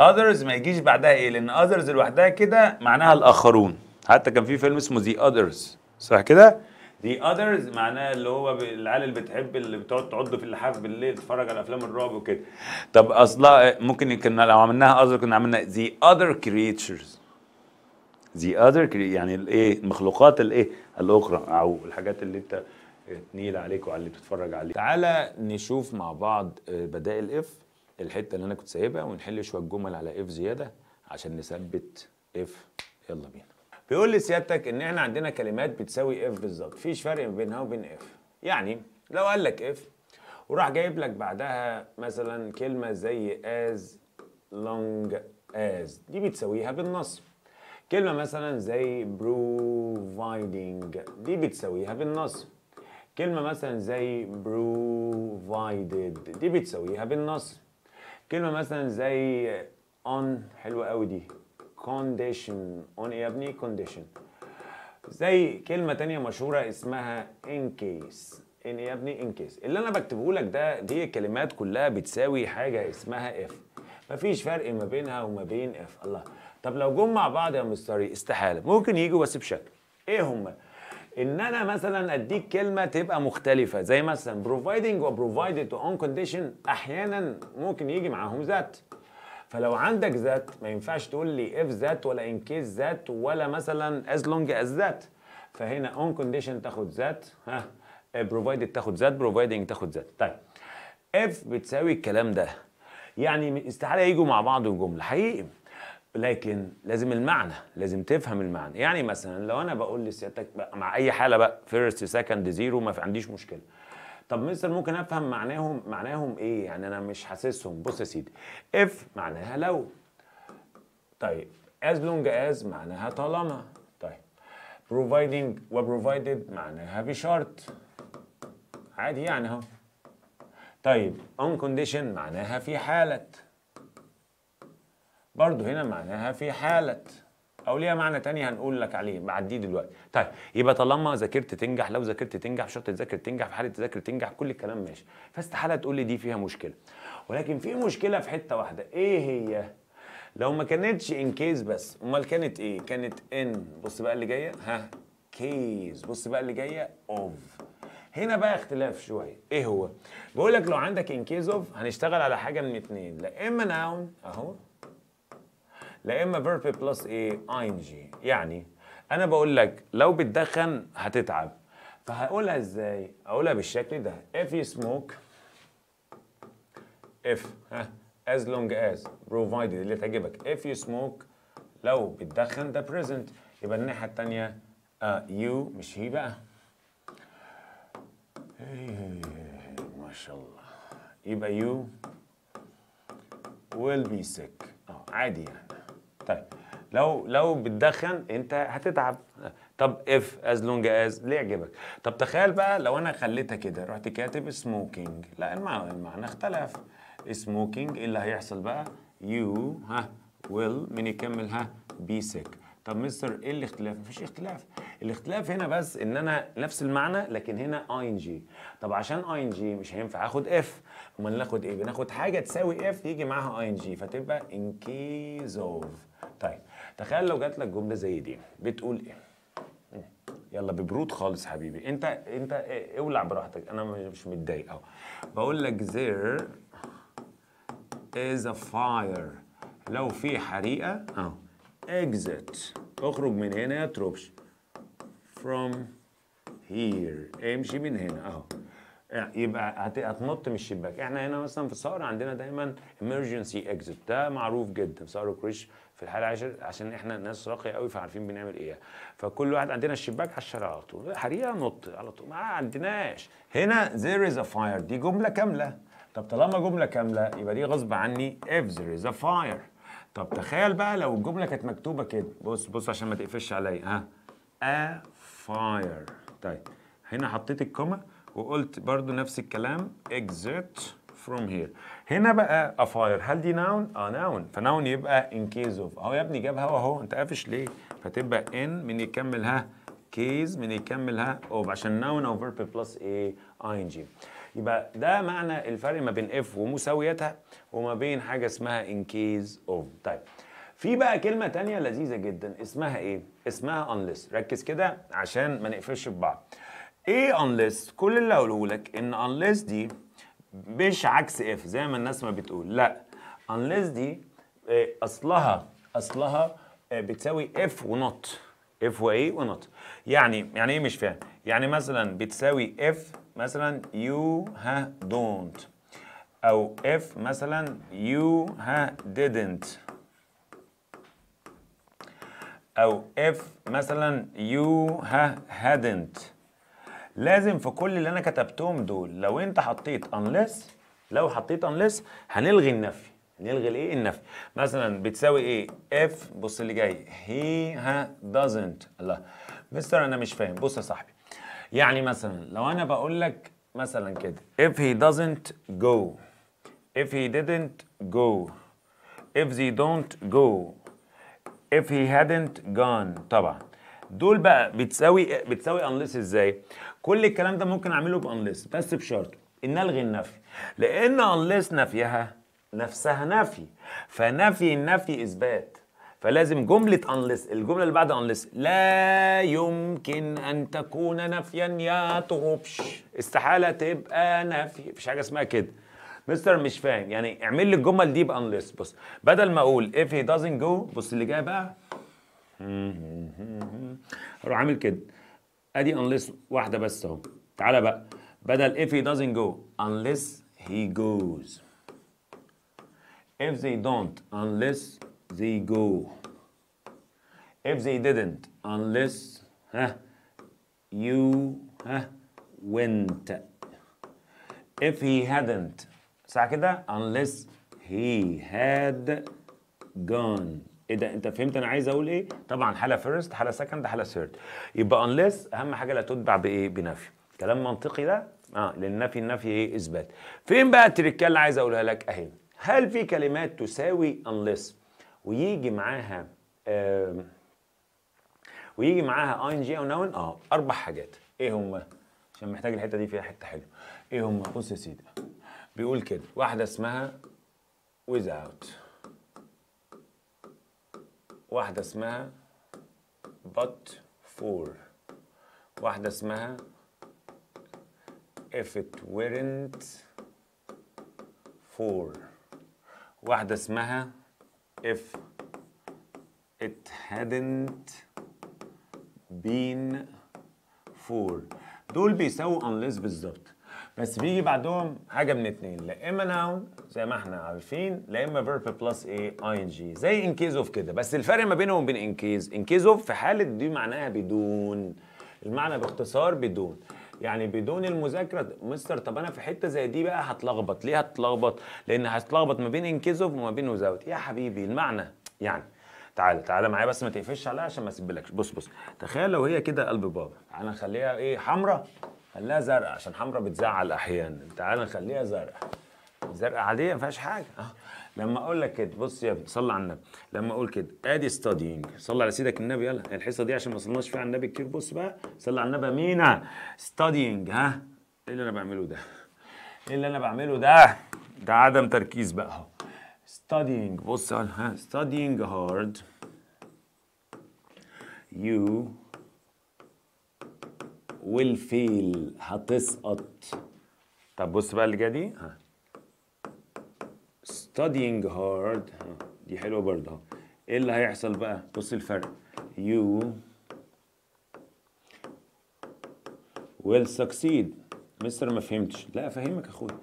اذرز ما يجيش بعدها ايه لان اذرز لوحدها كده معناها الاخرون حتى كان في فيلم اسمه ذا اذرز صح كده The Others معناها اللي هو العيال اللي بتحب اللي بتقعد تعض في اللحاف بالليل تتفرج على افلام الرعب وكده طب اصلا آه، ممكن كنا لو عملناها اذر كنا عملنا The Other Creatures The Other يعني الايه المخلوقات الايه الاخرى او الحاجات اللي انت تنيل عليك وعلى اللي بتتفرج عليه تعالى نشوف مع بعض آه، بدائل اف الحته اللي انا كنت سايبها ونحل شويه جمل على اف زياده عشان نثبت اف يلا بينا بيقول لي سيادتك ان احنا عندنا كلمات بتساوي اف بالظبط مفيش فرق بينها وبين اف يعني لو قال لك اف وراح جايب لك بعدها مثلا كلمه زي از لونج از دي بتساويها بالنصب كلمه مثلا زي بروفايدنج دي بتساويها بالنصب كلمه مثلا زي بروفايدد دي بتساويها بالنصب كلمه مثلا زي اون حلوه قوي دي كونديشن اون يا ابني كونديشن زي كلمه تانية مشهوره اسمها ان كيس ان يا ابني ان كيس اللي انا بكتبه لك ده دي الكلمات كلها بتساوي حاجه اسمها اف مفيش فرق ما بينها وما بين اف الله طب لو جم مع بعض يا مستري استحاله ممكن يجوا بس بشكل ايه هما ان انا مثلا اديك كلمه تبقى مختلفه زي مثلا providing و provided كونديشن on condition احيانا ممكن يجي معاهم ذات فلو عندك ذات ما ينفعش تقول لي اف ذات ولا ان كيس ذات ولا مثلا از لونج از ذات فهنا اون كونديشن تاخد ذات ها بروفايدد آه، تاخد ذات بروفايدنج تاخد ذات طيب اف بتساوي الكلام ده يعني استحاله يجوا مع بعض الجمله حقيقي لكن لازم المعنى لازم تفهم المعنى يعني مثلا لو انا بقول لسيادتك مع اي حاله بقى فيرست سكند زيرو ما عنديش مشكله طب مستر ممكن افهم معناهم معناهم ايه يعني انا مش حاسسهم بص يا سيدي اف معناها لو طيب as long as معناها طالما طيب providing و provided معناها بشرط عادي يعني اهو طيب on condition معناها في حالة برضه هنا معناها في حالة او ليها معنى تاني هنقول لك عليه بعديه دلوقتي طيب يبقى طالما ذاكرت تنجح لو ذاكرت تنجح شرط تذاكر تنجح في حاله تذاكر تنجح كل الكلام ماشي فاستحاله تقول لي دي فيها مشكله ولكن في مشكله في حته واحده ايه هي لو ما كانتش ان كيس بس امال كانت ايه كانت ان بص بقى اللي جايه ها كيس بص بقى اللي جايه اوف هنا بقى اختلاف شويه ايه هو بقول لك لو عندك ان كيس اوف هنشتغل على حاجه من اتنين لا اما ناون اهو لا اما فيرب بلس ايه إن جي يعني انا بقول لك لو بتدخن هتتعب فهقولها ازاي اقولها بالشكل ده if you smoke if ها as long as provided اللي تعجبك if you smoke لو بتدخن ده present يبقى الناحيه الثانيه uh, آه، you مش هي بقى إيه، ما شاء الله يبقى you will be sick اه عادي يعني طيب لو لو بتدخن انت هتتعب طب اف از لونج از ليه يعجبك طب تخيل بقى لو انا خليتها كده رحت كاتب سموكينج لا المعنى المعنى اختلف سموكينج ايه اللي هيحصل بقى يو ها ويل مين يكمل ها بي سيك طب مستر ايه الاختلاف؟ مفيش اختلاف. الاختلاف هنا بس ان انا نفس المعنى لكن هنا اي ان جي. طب عشان اي ان جي مش هينفع اخد اف، امال ناخد ايه؟ بناخد حاجه تساوي اف يجي معاها اي ان جي فتبقى ان كيز اوف. طيب تخيل لو جات لك جمله زي دي بتقول ايه يلا ببرود خالص حبيبي انت انت اولع براحتك انا مش متضايق اهو بقول لك there is a fire لو في حريقه اهو exit اخرج من هنا يا تروبش from here امشي من هنا اهو يعني يبقى هتنط من الشباك احنا هنا مثلا في الصقر عندنا دايما emergency exit ده معروف جدا صقر كريش في الحاله عشر عشان احنا ناس راقيه قوي فعارفين بنعمل ايه فكل واحد عندنا الشباك على الشارع على طول حريقه نط على طول ما عندناش هنا there is a fire دي جمله كامله طب طالما جمله كامله يبقى دي غصب عني if there is a fire طب تخيل بقى لو الجمله كانت مكتوبه كده بص بص عشان ما تقفش عليا ها a fire طيب هنا حطيت الكومه وقلت برضو نفس الكلام exit from here هنا بقى a fire هل دي noun؟ اه noun فnoun يبقى in case of اهو يا ابني جابها اهو انت قافش ليه؟ فتبقى in من يكمل ها case من يكمل ها of عشان noun او verb plus a ing يبقى ده معنى الفرق ما بين if ومساوياتها وما بين حاجه اسمها in case of طيب في بقى كلمة تانية لذيذة جدا اسمها ايه؟ اسمها unless ركز كده عشان ما نقفش ببعض ايه unless كل اللي هقوله لك ان unless دي مش عكس اف زي ما الناس ما بتقول لا unless دي آه، اصلها اصلها آه، بتساوي اف ونوت اف وايه ونوت يعني يعني ايه مش فاهم يعني مثلا بتساوي اف مثلا يو ها دونت او اف مثلا يو ها didn't او اف مثلا يو ها hadn't لازم في كل اللي انا كتبتهم دول لو انت حطيت unless لو حطيت unless هنلغي النفي نلغي الايه النفي مثلا بتساوي ايه اف بص اللي جاي هي ها doesn't الله مستر انا مش فاهم بص يا صاحبي يعني مثلا لو انا بقول لك مثلا كده if he doesn't go if he didn't go if they don't go if he hadn't gone طبعا دول بقى بتساوي بتساوي unless ازاي كل الكلام ده ممكن اعمله بانليس بس بشرط ان الغي النفي لان انليس نفيها نفسها نفي فنفي النفي اثبات فلازم جملة انليس الجملة اللي بعد انليس لا يمكن أن تكون نفيا يا تغبش استحالة تبقى نفي مفيش حاجة اسمها كده مستر مش فاهم يعني اعمل لي الجمل دي بانليس بص بدل ما اقول if he doesn't go بص اللي جاي بقى [laughs] اروح عامل كده ادي unless واحده بس اهو تعالى بقى بدل if he doesn't go unless he goes if they don't unless they go if they didn't unless ها you ها went if he hadn't صح كده unless he had gone ايه ده انت فهمت انا عايز اقول ايه طبعا حاله فيرست حاله سكند حاله ثيرد يبقى انليس اهم حاجه لا تتبع بايه بنفي كلام منطقي ده اه للنفي النفي ايه اثبات فين بقى التركه اللي عايز اقولها لك اهي هل في كلمات تساوي انليس ويجي معاها آه ويجي معاها ان جي او نون اه اربع حاجات ايه هم؟ عشان محتاج الحته دي فيها حته حلوه ايه هم؟ بص يا سيدي بيقول كده واحده اسمها without واحدة اسمها but for واحدة اسمها if it weren't for واحدة اسمها if it hadn't been for دول بيساووا unless بالظبط بس بيجي بعدهم حاجة من اتنين لا اما noun زي ما احنا عارفين لا اما فيرب بلس ايه اي ان جي زي ان كيز اوف كده بس الفرق ما بينهم وبين ان كيز ان كيز اوف في حاله دي معناها بدون المعنى باختصار بدون يعني بدون المذاكره مستر طب انا في حته زي دي بقى هتلخبط ليه هتلخبط لان هتلخبط ما بين اوف وما بين وزاوت يا حبيبي المعنى يعني تعالى تعالى معايا بس ما تقفش عليها عشان ما اسيبلكش بص بص تخيل لو هي كده قلب بابا انا نخليها ايه حمراء خليها زرقاء عشان حمراء بتزعل احيانا تعالى نخليها زرقاء زرقاء عاديه ما فيهاش حاجه أه. لما اقول لك كده بص يا صلي على النبي لما اقول كده ادي ستادينج صلي على سيدك النبي يلا الحصه دي عشان ما صلناش فيها على النبي كتير بص بقى صلي على النبي مينا ستادينج ها ايه اللي انا بعمله ده ايه اللي انا بعمله ده ده عدم تركيز بقى اهو ستادينج بص ها ستادينج هارد يو ويل فيل هتسقط طب بص بقى اللي جاي دي ها studying hard دي حلوه برضه ايه اللي هيحصل بقى بص الفرق you will succeed مستر ما فهمتش لا افهمك اخويا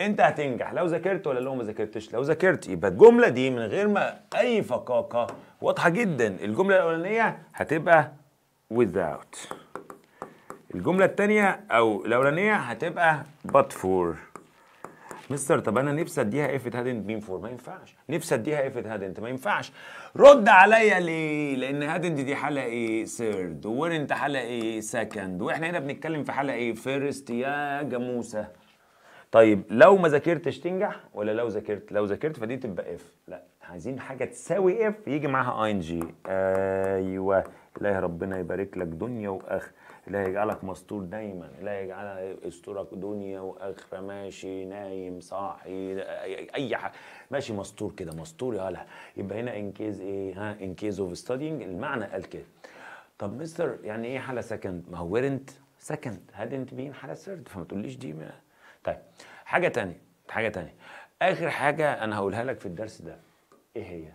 انت هتنجح لو ذاكرت ولا لو ما ذاكرتش لو ذاكرت يبقى الجمله دي من غير ما اي فقاقه واضحه جدا الجمله الاولانيه هتبقى without الجمله الثانيه او الاولانيه هتبقى but for مستر طب انا نفسي اديها افت هادنت مين فور ما ينفعش نفسي اديها افت هادنت ما ينفعش رد عليا ليه لان هادنت دي حاله ايه سيرد وورنت حاله ايه سكند واحنا هنا بنتكلم في حاله ايه فيرست يا جاموسه طيب لو ما ذاكرتش تنجح ولا لو ذاكرت لو ذاكرت فدي تبقى اف لا عايزين حاجه تساوي اف يجي معاها اي ان جي ايوه الله ربنا يبارك لك دنيا واخره لا يجعلك مستور دايما لا يجعل استورك دنيا واخره ماشي نايم صاحي اي حاجه ماشي مستور كده مستور يالا يبقى هنا انكيز ايه ها انكيز اوف ستادينج المعنى قال كده طب مستر يعني ايه حاله سكند ما هو ورنت سكند هادنت بين حاله سرد فما تقوليش دي ما. طيب حاجه تانية حاجه تانية اخر حاجه انا هقولها لك في الدرس ده ايه هي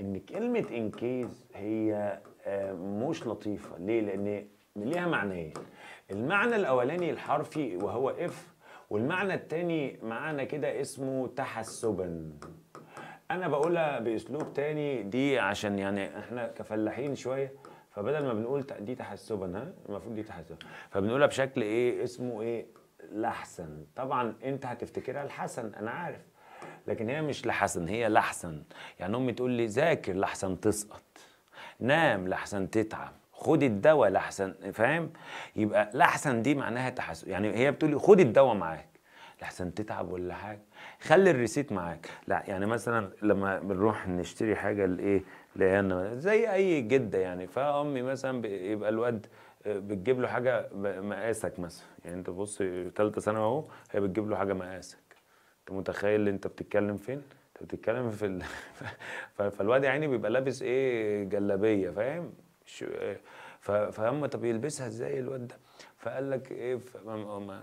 ان كلمه انكيز هي آه، مش لطيفه ليه لان ليها معنيين المعنى الاولاني الحرفي وهو اف والمعنى الثاني معانا كده اسمه تحسبا انا بقولها باسلوب تاني دي عشان يعني احنا كفلاحين شويه فبدل ما بنقول دي تحسبا ها المفروض دي تحسبا فبنقولها بشكل ايه اسمه ايه لحسن طبعا انت هتفتكرها لحسن انا عارف لكن هي مش لحسن هي لحسن يعني امي تقول لي ذاكر لحسن تسقط نام لحسن تتعب خد الدواء لحسن فاهم يبقى لحسن دي معناها تحسن يعني هي بتقولي خد الدواء معاك لحسن تتعب ولا حاجه خلي الريسيت معاك لا يعني مثلا لما بنروح نشتري حاجه لايه لان زي اي جده يعني فامي مثلا يبقى الواد آه، بتجيب له حاجه مقاسك مثلا يعني انت بص ثالثه ثانوي اهو هي بتجيب له حاجه مقاسك انت متخيل انت بتتكلم فين انت بتتكلم في ال... [laughs] فالواد يعني بيبقى لابس ايه جلابيه فاهم إيه. فهم طب يلبسها ازاي الواد ده فقال لك ايه ما, ما,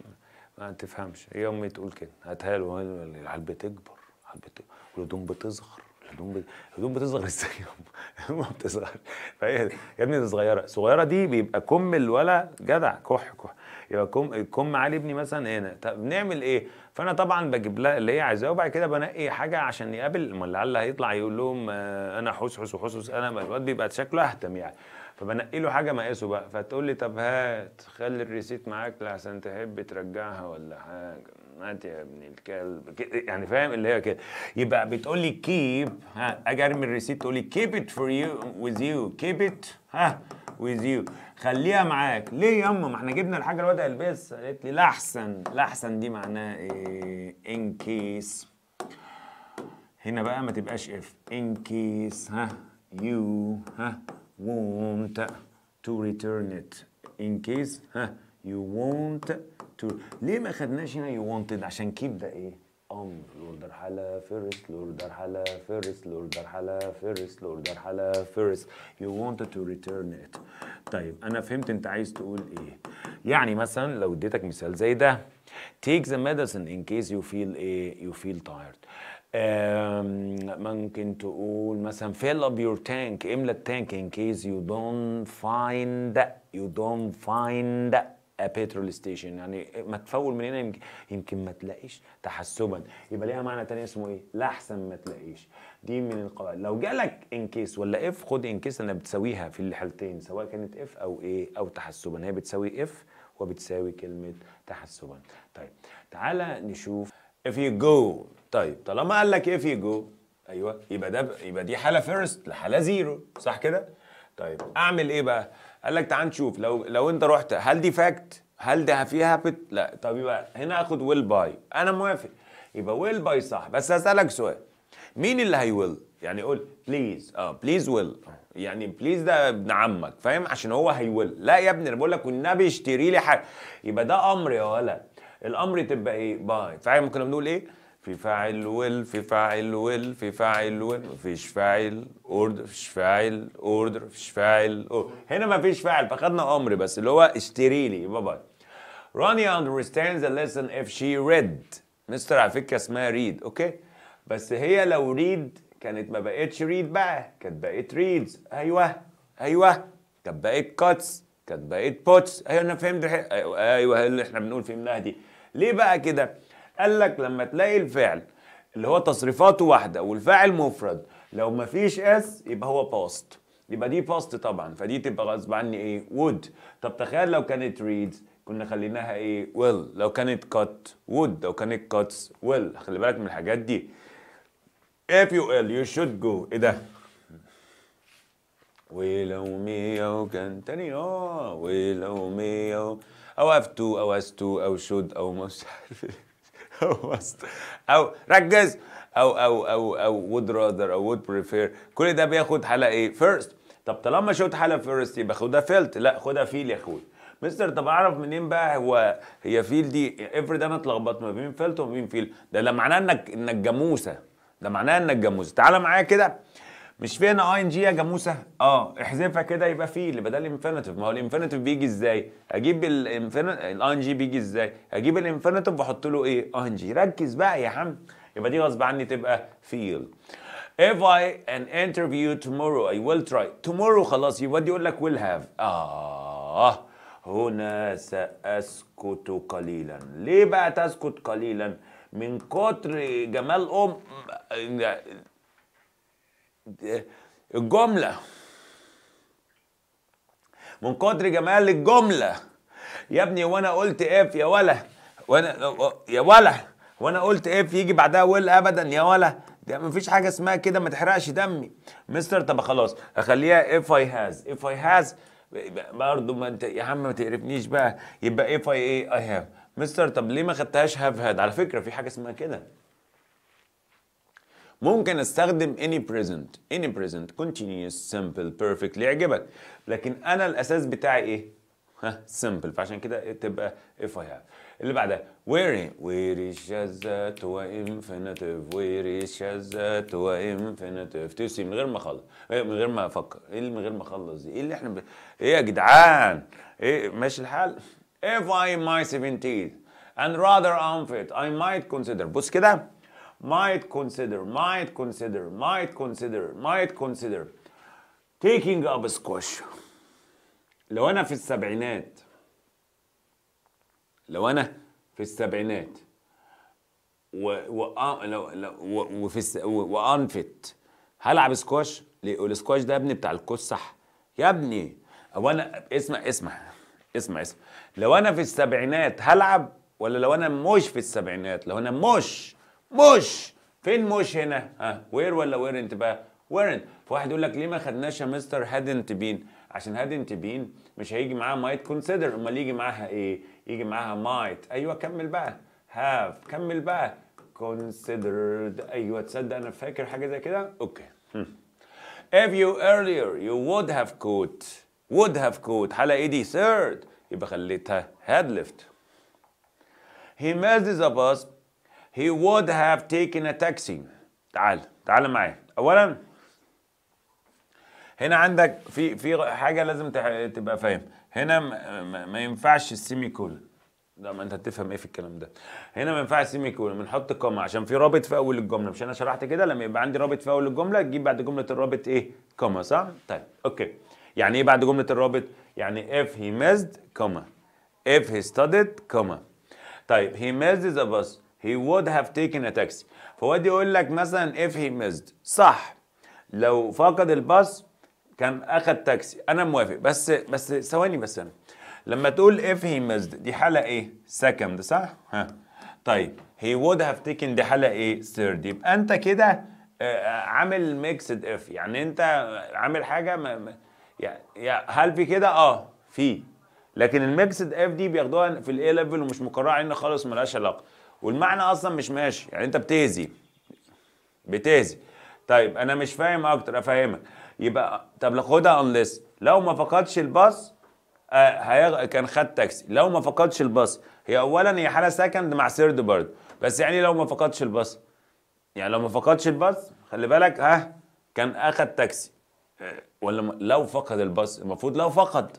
ما تفهمش هي امي تقول كده هاتها له العلب تكبر والهدوم بتصغر الهدوم الهدوم بتصغر [laughs] ازاي ما بتصغر فهي يا ابني دي صغيره صغيره دي بيبقى كم الولا جدع كح كح يبقى كم كم علي ابني مثلا هنا طب نعمل ايه فانا طبعا بجيب لها اللي هي عايزاه وبعد كده بنقي حاجه عشان يقابل ما لعل هيطلع يقول لهم آه، انا حسحس وحسحس انا الواد بيبقى شكله اهتم يعني فبنقي له حاجه مقاسه بقى فتقول لي طب هات خلي الريسيت معاك لحسن تحب ترجعها ولا حاجه هات يا ابن الكلب يعني فاهم اللي هي كده يبقى بتقول لي كيب ها اجي ارمي الريسيت تقول لي كيب ات فور يو ويز يو كيب ات ها ويز يو خليها معاك ليه يما أمم؟ ما احنا جبنا الحاجه الواد البس قالت لي لاحسن لاحسن دي معناها ايه ان كيس هنا بقى ما تبقاش اف ان كيس ها يو ها وونت تو ريتيرن ات ان كيس ها يو وونت تو ليه ما خدناش هنا يو وونتد عشان كيب ده ايه ام لورد ارحلة فيرست لورد ارحلة فيرست لورد ارحلة فيرست لورد ارحلة فيرست يو وونت تو ريتيرن ات طيب انا فهمت انت عايز تقول ايه يعني مثلا لو اديتك مثال زي ده take the medicine in case you feel ايه you feel tired ممكن تقول مثلا fill up your tank املى التانك in case you don't find you don't find بترول آه، ستيشن يعني ما تفول من هنا يمكن, يمكن ما تلاقيش تحسبا يبقى ليها معنى تاني اسمه ايه لاحسن ما تلاقيش دي من القواعد لو جالك ان كيس ولا اف خد ان كيس انا بتساويها في الحالتين سواء كانت اف او ايه او تحسبا هي بتساوي اف وبتساوي كلمه تحسبا طيب تعالى نشوف if you go طيب طالما قال لك if you go ايوه يبقى ده يبقى دي حاله فيرست لحاله زيرو صح كده طيب اعمل ايه بقى قال لك تعال نشوف لو لو انت رحت هل دي فاكت هل ده في هابت لا طب يبقى هنا اخد ويل باي انا موافق يبقى ويل باي صح بس هسالك سؤال مين اللي هيويل يعني قول بليز اه بليز ويل يعني بليز ده ابن عمك فاهم عشان هو هيويل لا يا ابني انا بقول لك والنبي اشتري لي حاجه يبقى ده امر يا ولد الامر تبقى ايه باي فاهم كنا بنقول ايه في فاعل ويل في فاعل ويل في فاعل ويل مفيش فاعل اوردر مفيش فاعل اوردر مفيش فاعل هنا مفيش فاعل فخدنا امر بس اللي هو اشتري لي بابا رانيا understands the ليسن اف شي ريد مستر على فكره اسمها ريد اوكي بس هي لو ريد كانت ما بقتش ريد بقى كانت بقت ريدز ايوه ايوه كانت بقت كاتس كانت بقت بوتس ايوه انا فهمت أيوه،, ايوه اللي احنا بنقول منها دي ليه بقى كده قال لك لما تلاقي الفعل اللي هو تصريفاته واحده والفاعل مفرد لو ما فيش اس يبقى هو باست يبقى دي باست طبعا فدي تبقى غصب عني ايه وود طب تخيل لو كانت ريدز كنا خليناها ايه ويل لو كانت كات وود لو كانت كاتس ويل خلي بالك من الحاجات دي if you will you should go ايه ده ولو ميو كان تاني اه ولو ميو او اف تو او اس تو او شود او مش عارف [laughs] وسط [laughs] او ركز او او او او وود راذر او وود بريفير كل ده بياخد حلقه ايه فيرست طب طالما شوت حلقه فيرست يبقى خدها فيلت لا خدها فيل يا اخوي مستر طب اعرف منين بقى هو هي فيل دي افرض انا اتلخبطت ما بين فيلت وما بين فيل ده معناه انك انك جاموسه ده معناه انك جاموسه تعالى معايا كده مش في اي ان جي يا جاموسه اه احذفها كده يبقى في اللي بدل الانفينيتيف ما هو الانفينيتيف بيجي ازاي اجيب الاي ان جي بيجي ازاي اجيب الانفينيتيف واحط له ايه اي ان جي ركز بقى يا حم يبقى دي غصب عني تبقى فيل If I an interview tomorrow I will try tomorrow خلاص يبقى دي يقول لك will have آه هنا سأسكت قليلا ليه بقى تسكت قليلا من كتر جمال أم الجملة من كتر جمال الجملة يا ابني وانا قلت اف ايه يا ولا وانا يا ولا وانا قلت اف ايه يجي بعدها ويل ابدا يا ولا ده مفيش حاجه اسمها كده ما تحرقش دمي مستر طب خلاص اخليها اف اي هاز اف اي هاز برضه ما انت يا عم ما تقرفنيش بقى يبقى اف اي اي هاف مستر طب ليه ما خدتهاش هاف هاد على فكره في حاجه اسمها كده ممكن استخدم any present any present continuous simple perfect ليعجبك لكن انا الاساس بتاعي ايه ها simple فعشان كده تبقى if I have اللي بعدها where where is that و infinitive where is that و infinitive تسي من غير ما اخلص إيه، من غير ما افكر ايه اللي من غير ما اخلص ايه اللي احنا ب... ايه يا جدعان ايه ماشي الحال if I my 17 and rather unfit I might consider بص كده might consider might consider might consider might consider taking up squash لو انا في السبعينات لو انا في السبعينات و و لو لو وفي الس... وانفت هلعب سكواش والسكواش ده يا ابني بتاع الكسح يا ابني هو انا اسمع اسمع اسمع اسمع لو انا في السبعينات هلعب ولا لو انا مش في السبعينات لو انا مش مش فين مش هنا ها وير ولا ويرنت بقى ويرنت فواحد يقول لك ليه ما خدناش يا مستر هادنت بين عشان هادنت بين مش هيجي معاها مايت كونسيدر امال يجي معاها ايه يجي معاها مايت ايوه كمل بقى هاف كمل بقى considered ايوه تصدق انا فاكر حاجه زي كده اوكي hmm. if you earlier you would have caught would have caught حلقه ايه دي third يبقى خليتها had left he misses a bus he would have taken a taxi تعال تعال معايا اولا هنا عندك في في حاجه لازم تبقى فاهم هنا ما ينفعش السيمي كول لا ما انت هتفهم ايه في الكلام ده هنا ما ينفعش سيمي كول بنحط كوما عشان في رابط في اول الجمله مش انا شرحت كده لما يبقى عندي رابط في اول الجمله تجيب بعد جمله الرابط ايه كوما صح طيب اوكي يعني ايه بعد جمله الرابط يعني if he missed كوما if he studied كوما طيب he missed the bus he would have taken a taxi فواد يقول لك مثلا if he missed صح لو فقد الباص كان اخد تاكسي انا موافق بس بس ثواني بس انا لما تقول if he missed دي حالة ايه second صح ها طيب he would have taken دي حالة ايه third يبقى انت كده آه، آه، عامل ميكسد اف يعني انت عامل حاجة ما يعني هل في كده اه في لكن الميكسد اف دي بياخدوها في الاي ليفل ومش مقرره عندنا خالص ملهاش علاقه والمعنى اصلا مش ماشي يعني انت بتاذي بتاذي طيب انا مش فاهم اكتر افهمك يبقى طب خدها انليس لو ما فقدش الباص آه هيغ... كان خد تاكسي لو ما فقدش الباص هي اولا هي حاله سكند مع سيرد بارد بس يعني لو ما فقدش الباص يعني لو ما فقدش الباص خلي بالك ها كان اخد تاكسي آه، ولا لو فقد الباص المفروض لو فقد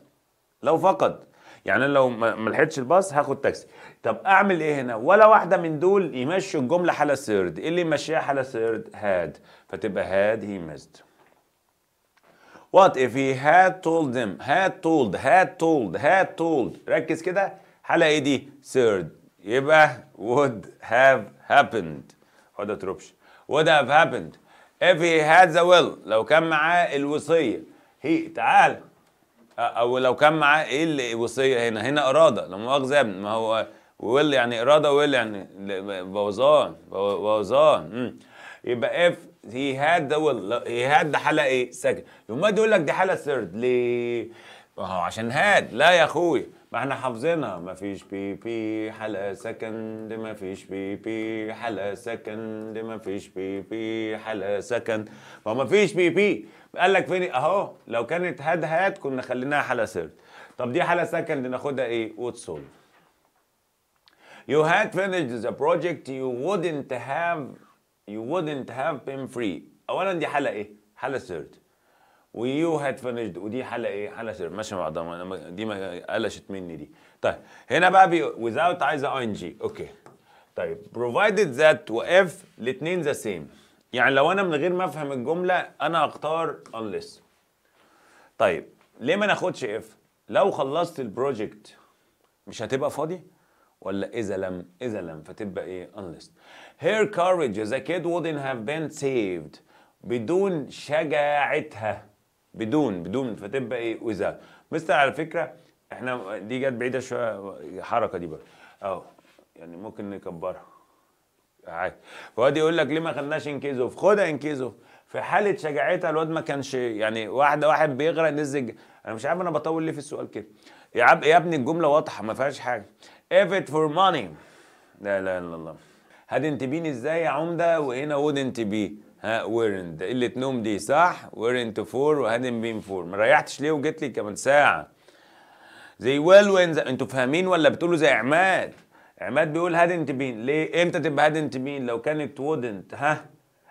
لو فقد يعني انا لو ما لحقتش الباص هاخد تاكسي طب اعمل ايه هنا ولا واحده من دول يمشوا الجمله حاله سيرد اللي يمشيها حاله سيرد هاد فتبقى هاد هي مست وات اف هي هاد تولد ذم هاد تولد هاد تولد هاد تولد ركز كده حالة ايه دي سيرد يبقى would have happened هو ده وود would have happened if he had the will لو كان معاه الوصية هي تعال او لو كان معاه ايه اللي وصيه هنا هنا اراده لا مؤاخذه يا ابني ما هو ويل يعني اراده ويل يعني بوظان بوظان يبقى اف هي هاد ده ويل هي هاد ده حاله ايه سكن يقوم يقول لك دي حاله ثيرد ليه ما هو عشان هاد لا يا اخوي ما احنا حافظينها مفيش بي بي حلقه سكند مفيش بي بي حلقه سكند مفيش بي بي حلقه سكند ما فيش بي بي قال لك فين اهو لو كانت هاد هاد كنا خليناها حاله سيرت طب دي حاله سكند ناخدها ايه واتسولف You had finished the project you wouldn't have you wouldn't have been free. أولا دي حالة إيه؟ حالة سيرت. ويو هاد finished ودي حالة إيه؟ حالة سيرت ماشي مع بعضها دي ما قلشت مني دي. طيب هنا بقى بي without عايزة أي إن جي أوكي. طيب provided that و if الاثنين the same. يعني لو انا من غير ما افهم الجمله انا هختار unless طيب ليه ما ناخدش اف لو خلصت البروجكت مش هتبقى فاضي ولا اذا لم اذا لم فتبقى ايه unless her courage as a kid wouldn't have been saved بدون شجاعتها بدون بدون فتبقى ايه واذا مستر على فكره احنا دي جت بعيده شويه الحركه دي بقى اهو يعني ممكن نكبرها عادي فواد يقول لك ليه ما خدناش انكيزوف خدها انكيزوف في حاله شجاعتها الواد ما كانش يعني واحده واحد بيغرق نزل انا مش عارف انا بطول ليه في السؤال كده يا عب يا ابني الجمله واضحه ما فيهاش حاجه ايفيت فور ماني لا اله الا الله بين ازاي يا عمده وهنا ودنت بي ها ويرنت قله نوم دي صح ويرنت فور وهدن بين فور ما ريحتش ليه وجيت لي كمان ساعه زي ويل وينز انتوا فاهمين ولا بتقولوا زي عماد عماد بيقول hadn't been ليه امتى تبقى hadn't been لو كانت wouldn't ها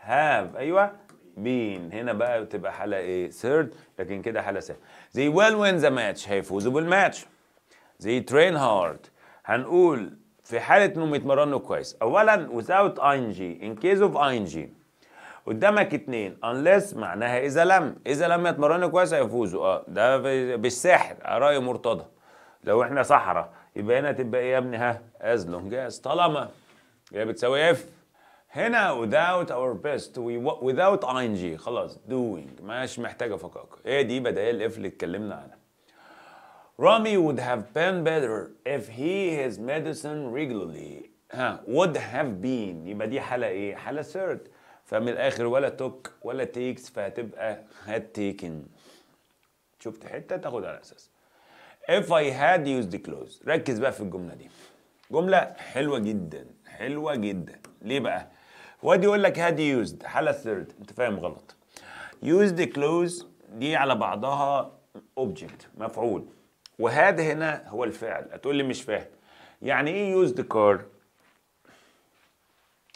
have ايوه been هنا بقى بتبقى حاله ايه third لكن كده حاله ثالث they will win the match هيفوزوا بالماتش they train hard هنقول في حاله انهم يتمرنوا كويس اولا without ing in case of ing قدامك اتنين unless معناها اذا لم اذا لم يتمرنوا كويس هيفوزوا اه ده بالساحر آه، راي مرتضى لو احنا صحراء يبقى هنا تبقى ايه يا ابني ها as long as طالما هي بتساوي اف هنا without our best without ing خلاص doing مش محتاجه فقاقه ايه دي بدائل الاف اللي اتكلمنا عنها رامي would have been better if he his medicine regularly ها would have been يبقى دي حالة ايه؟ حالة third فمن الآخر ولا توك ولا تيكس فهتبقى had taken شفت حتة تاخد على أساسها if I had used clothes ركز بقى في الجملة دي جملة حلوة جدا حلوة جدا ليه بقى؟ وادي يقول لك had used حالة third انت فاهم غلط used clothes دي على بعضها object مفعول وهاد هنا هو الفعل هتقول لي مش فاهم يعني ايه used car؟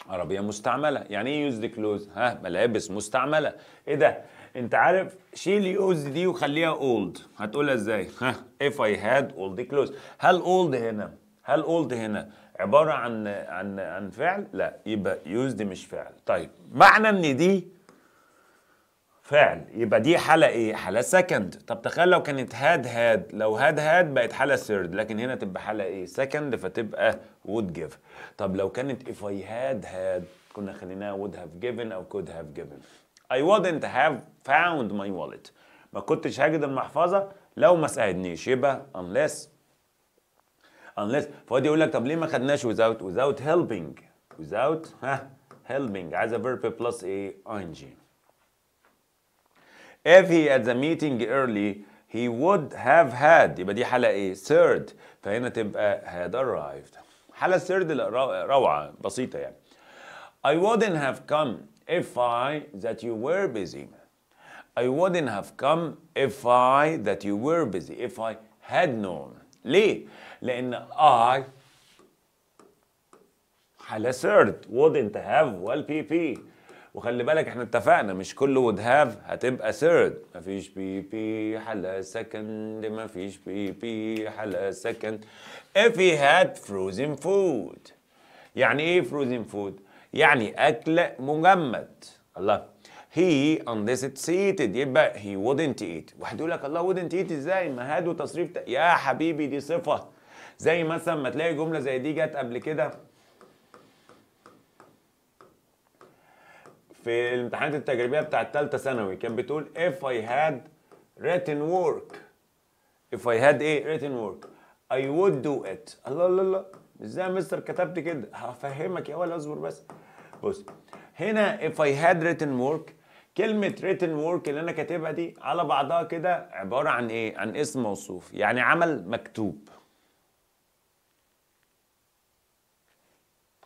عربية مستعملة يعني ايه used clothes؟ ها ملابس مستعملة ايه ده انت عارف شيل يوز دي وخليها اولد هتقولها ازاي ها if I had اولد clothes هل old هنا هل old هنا عباره عن عن عن فعل لا يبقى دي مش فعل طيب معنى ان دي فعل يبقى دي حالة ايه؟ حالة سكند طب تخيل لو كانت هاد هاد لو هاد هاد بقت حالة ثيرد لكن هنا تبقى حالة ايه؟ سكند فتبقى would give طب لو كانت if I had had كنا خليناها would have given او could have given I wouldn't have found my wallet ما كنتش هجد المحفظة لو ما ساعدنيش يبقى unless unless فؤاد يقول لك طب ليه ما خدناش without without helping without ها helping a verb plus a ing if he at the meeting early he would have had يبقى دي حالة ايه third فهنا تبقى had arrived حالة third روعة بسيطة يعني I wouldn't have come if I that you were busy. I wouldn't have come if I that you were busy, if I had known. ليه؟ لأن I على assert wouldn't have well PP وخلي بالك احنا اتفقنا مش كله would have هتبقى third مفيش بي بي حلا second مفيش بي بي حلا second if he had frozen food يعني ايه frozen food يعني أكل مجمد الله he on this it seated يبقى he wouldn't eat واحد يقول لك الله wouldn't eat ازاي ما هادو تصريف يا حبيبي دي صفة زي مثلا ما تلاقي جملة زي دي جت قبل كده في الامتحانات التجريبية بتاع التالتة ثانوي كانت بتقول if I had written work if I had ايه written work I would do it الله الله الله ازاي يا مستر كتبت كده هفهمك يا ولا اصبر بس بص هنا if I had written work كلمة written work اللي أنا كاتبها دي على بعضها كده عبارة عن إيه؟ عن اسم موصوف يعني عمل مكتوب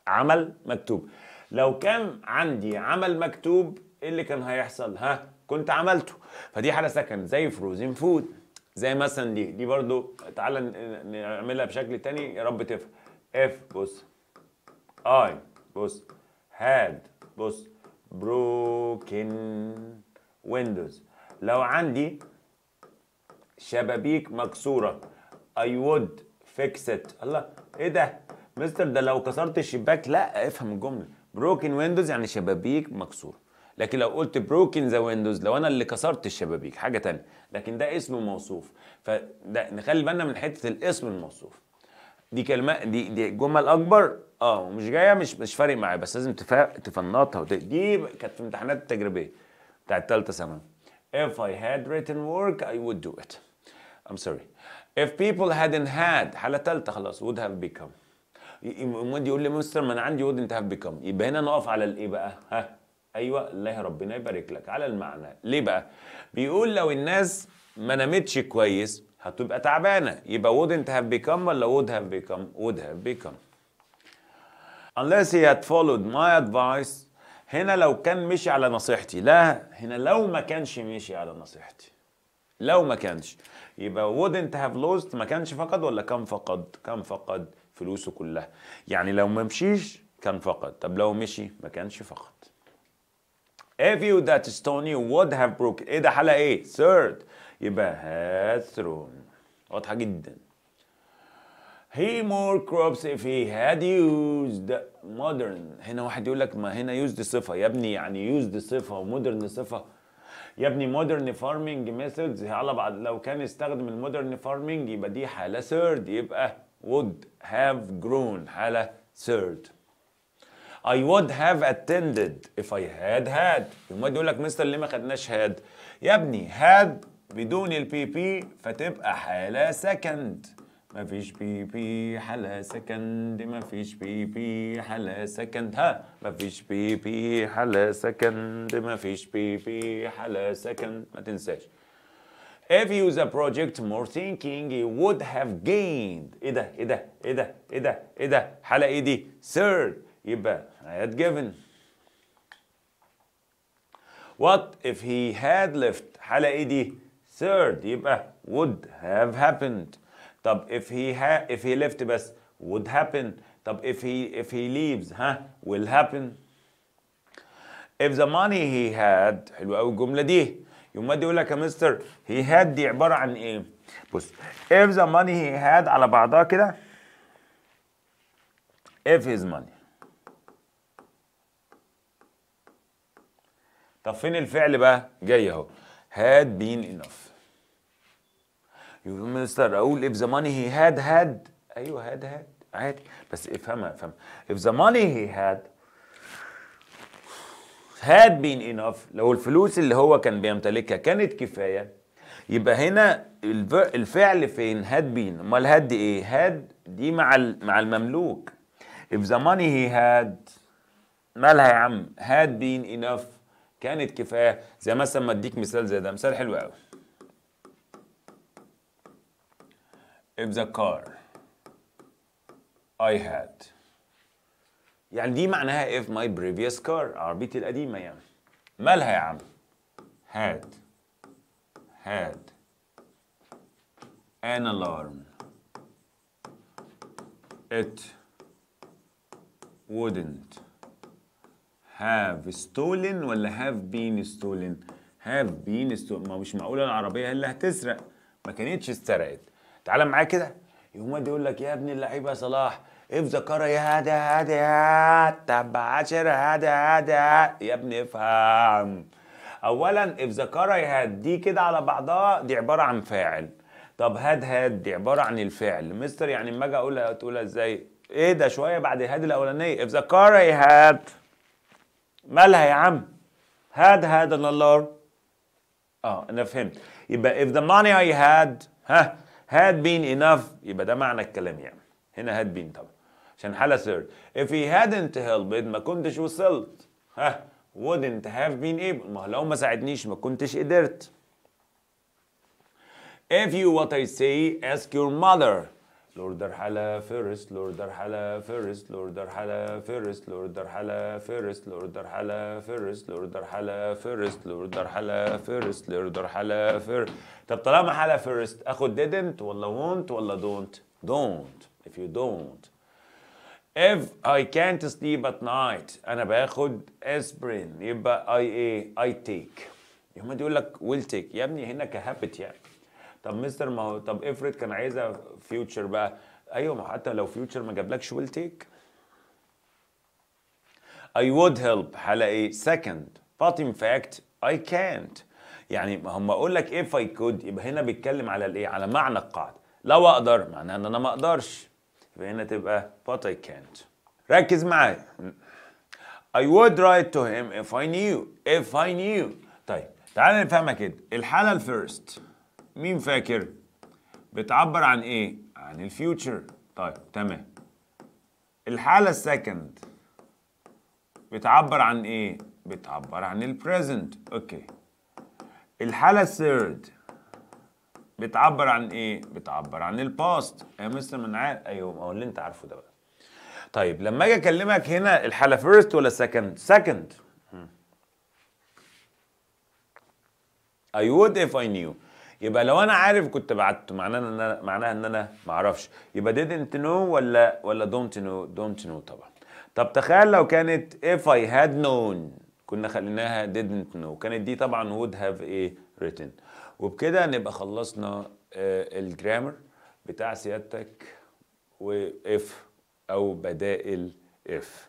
عمل مكتوب لو كان عندي عمل مكتوب ايه اللي كان هيحصل ها كنت عملته فدي حاله سكن زي فروزن فود زي مثلا دي دي برضو تعالى نعملها بشكل تاني يا رب تفهم اف بص اي بص had بص broken windows لو عندي شبابيك مكسورة I would fix it الله ايه ده مستر ده لو كسرت الشباك لا افهم الجملة broken windows يعني شبابيك مكسورة لكن لو قلت broken the windows لو انا اللي كسرت الشبابيك حاجة تانية لكن ده اسم موصوف فده نخلي بالنا من حتة الاسم الموصوف دي كلمه دي دي جمل اكبر اه ومش جايه مش مش فارق معايا بس لازم تفنطها وت... دي كانت في امتحانات التجريبيه بتاعت ثالثه ثانوي if I had written work I would do it I'm sorry if people hadn't had حاله ثالثه خلاص would have become المود يقول لي مستر ما انا عندي would انت have become يبقى هنا نقف على الايه بقى ها ايوه الله ربنا يبارك لك على المعنى ليه بقى بيقول لو الناس ما نامتش كويس هتبقى تعبانه يبقى wouldn't have become ولا would have become would have become unless he had followed my advice هنا لو كان مشي على نصيحتي لا هنا لو ما كانش مشي على نصيحتي لو ما كانش يبقى wouldn't have lost ما كانش فقد ولا كان فقد كان فقد فلوسه كلها يعني لو ما مشيش كان فقد طب لو مشي ما كانش فقد If you that Stony would have broke ايه ده حلقة ايه؟ third يبقى هاثروم واضحة جدا He more crops if he had used modern هنا واحد يقول لك ما هنا يوزد صفة يا ابني يعني يوزد صفة ومودرن صفة يا ابني مودرن فارمنج ميثودز على بعض لو كان استخدم المودرن فارمنج يبقى دي حالة ثيرد يبقى would have grown حالة ثيرد I would have attended if I had had يقوم يقول لك مستر ليه ما خدناش had يا ابني had بدون البي بي فتبقى حالة سكند مفيش بي بي حالة سكند مفيش بي بي حالة سكند ها مفيش بي بي حالة سكند مفيش بي بي حالة سكند ما تنساش If you a project more thinking you would have gained ايه ده ايه ده ايه ده ايه ده ايه ده حالة ايه دي third يبقى I had given What if he had left حالة ايه دي third يبقى would have happened طب if he ha if he left بس would happen طب if he if he leaves ها will happen if the money he had حلوه قوي الجمله دي يقوم مادي يقول لك يا مستر he had دي عباره عن ايه بص if the money he had على بعضها كده if his money طب فين الفعل بقى جاي اهو had been enough يو مستر اقول if the money he had had ايوه had had عادي بس افهمها افهمها if the money he had had been enough لو الفلوس اللي هو كان بيمتلكها كانت كفايه يبقى هنا الفعل فين had been امال had ايه had دي مع مع المملوك if the money he had مالها يا عم had been enough كانت كفايه زي مثلا ما اديك مثال زي ده مثال حلو قوي if the car I had يعني دي معناها if my previous car عربيتي القديمة يعني مالها يا عم had had an alarm it wouldn't have stolen ولا have been stolen have been stolen ما مش معقولة العربية هي اللي هتسرق ما كانتش اتسرقت تعالى معايا كده يقوم يقول لك يا ابن اللعيبه يا صلاح اف ذكر يا هادي هادي تبع عشر هادي هادي يا ابني افهم اولا اف يا هاد دي كده على بعضها دي عباره عن فاعل طب هاد هاد دي عباره عن الفعل مستر يعني اما اجي اقولها تقولها ازاي ايه ده شويه بعد هاد الاولانيه اف ذكر هاد مالها يا عم هاد هاد النار اه انا فهمت يبقى if the money I had ها had been enough يبقى ده معنى الكلام يعني هنا had been طبعا عشان حالة third if he hadn't helped ما كنتش وصلت ها wouldn't have been able ما لو ما ساعدنيش ما كنتش قدرت if you what I say ask your mother لورد ارحلى فيرست لورد ارحلى فيرست لورد ارحلى فيرست لورد ارحلى فيرست لورد ارحلى فيرست لورد ارحلى فيرست لورد ارحلى فيرست لورد ارحلى فير طب طالما حلا فيرست اخد didn't ولا won't ولا don't don't if you don't if I can't sleep at night انا باخد aspirin يبقى I A I take يوم تقول لك will take يا ابني هنا كهابت يعني طب مستر ما هو طب افرض كان عايزها فيوتشر بقى ايوه ما حتى لو فيوتشر ما جابلكش ويل تيك I would help حلقة إيه؟ second but in fact I can't يعني هم اقول لك if I could يبقى هنا بيتكلم على الايه على معنى القاعدة لو اقدر معناها ان انا ما اقدرش يبقى هنا تبقى but I can't ركز معايا I would write to him if I knew if I knew طيب تعالى نفهمها كده الحالة الفيرست مين فاكر بتعبر عن ايه عن الفيوتشر طيب تمام الحاله السكند بتعبر عن ايه بتعبر عن البريزنت اوكي الحاله الثيرد بتعبر عن ايه بتعبر عن الباست يا مستر منعاد ايوه ما هو اللي انت عارفه ده بقى طيب لما اجي اكلمك هنا الحاله فيرست ولا سكند سكند hmm. I would if I knew يبقى لو انا عارف كنت بعته معناه ان انا معناها ان انا ما اعرفش يبقى didn't know ولا ولا don't know don't know طبعا طب تخيل لو كانت if I had known كنا خليناها didn't know كانت دي طبعا would have ايه written وبكده نبقى خلصنا آه، الجرامر بتاع سيادتك واف او بدائل اف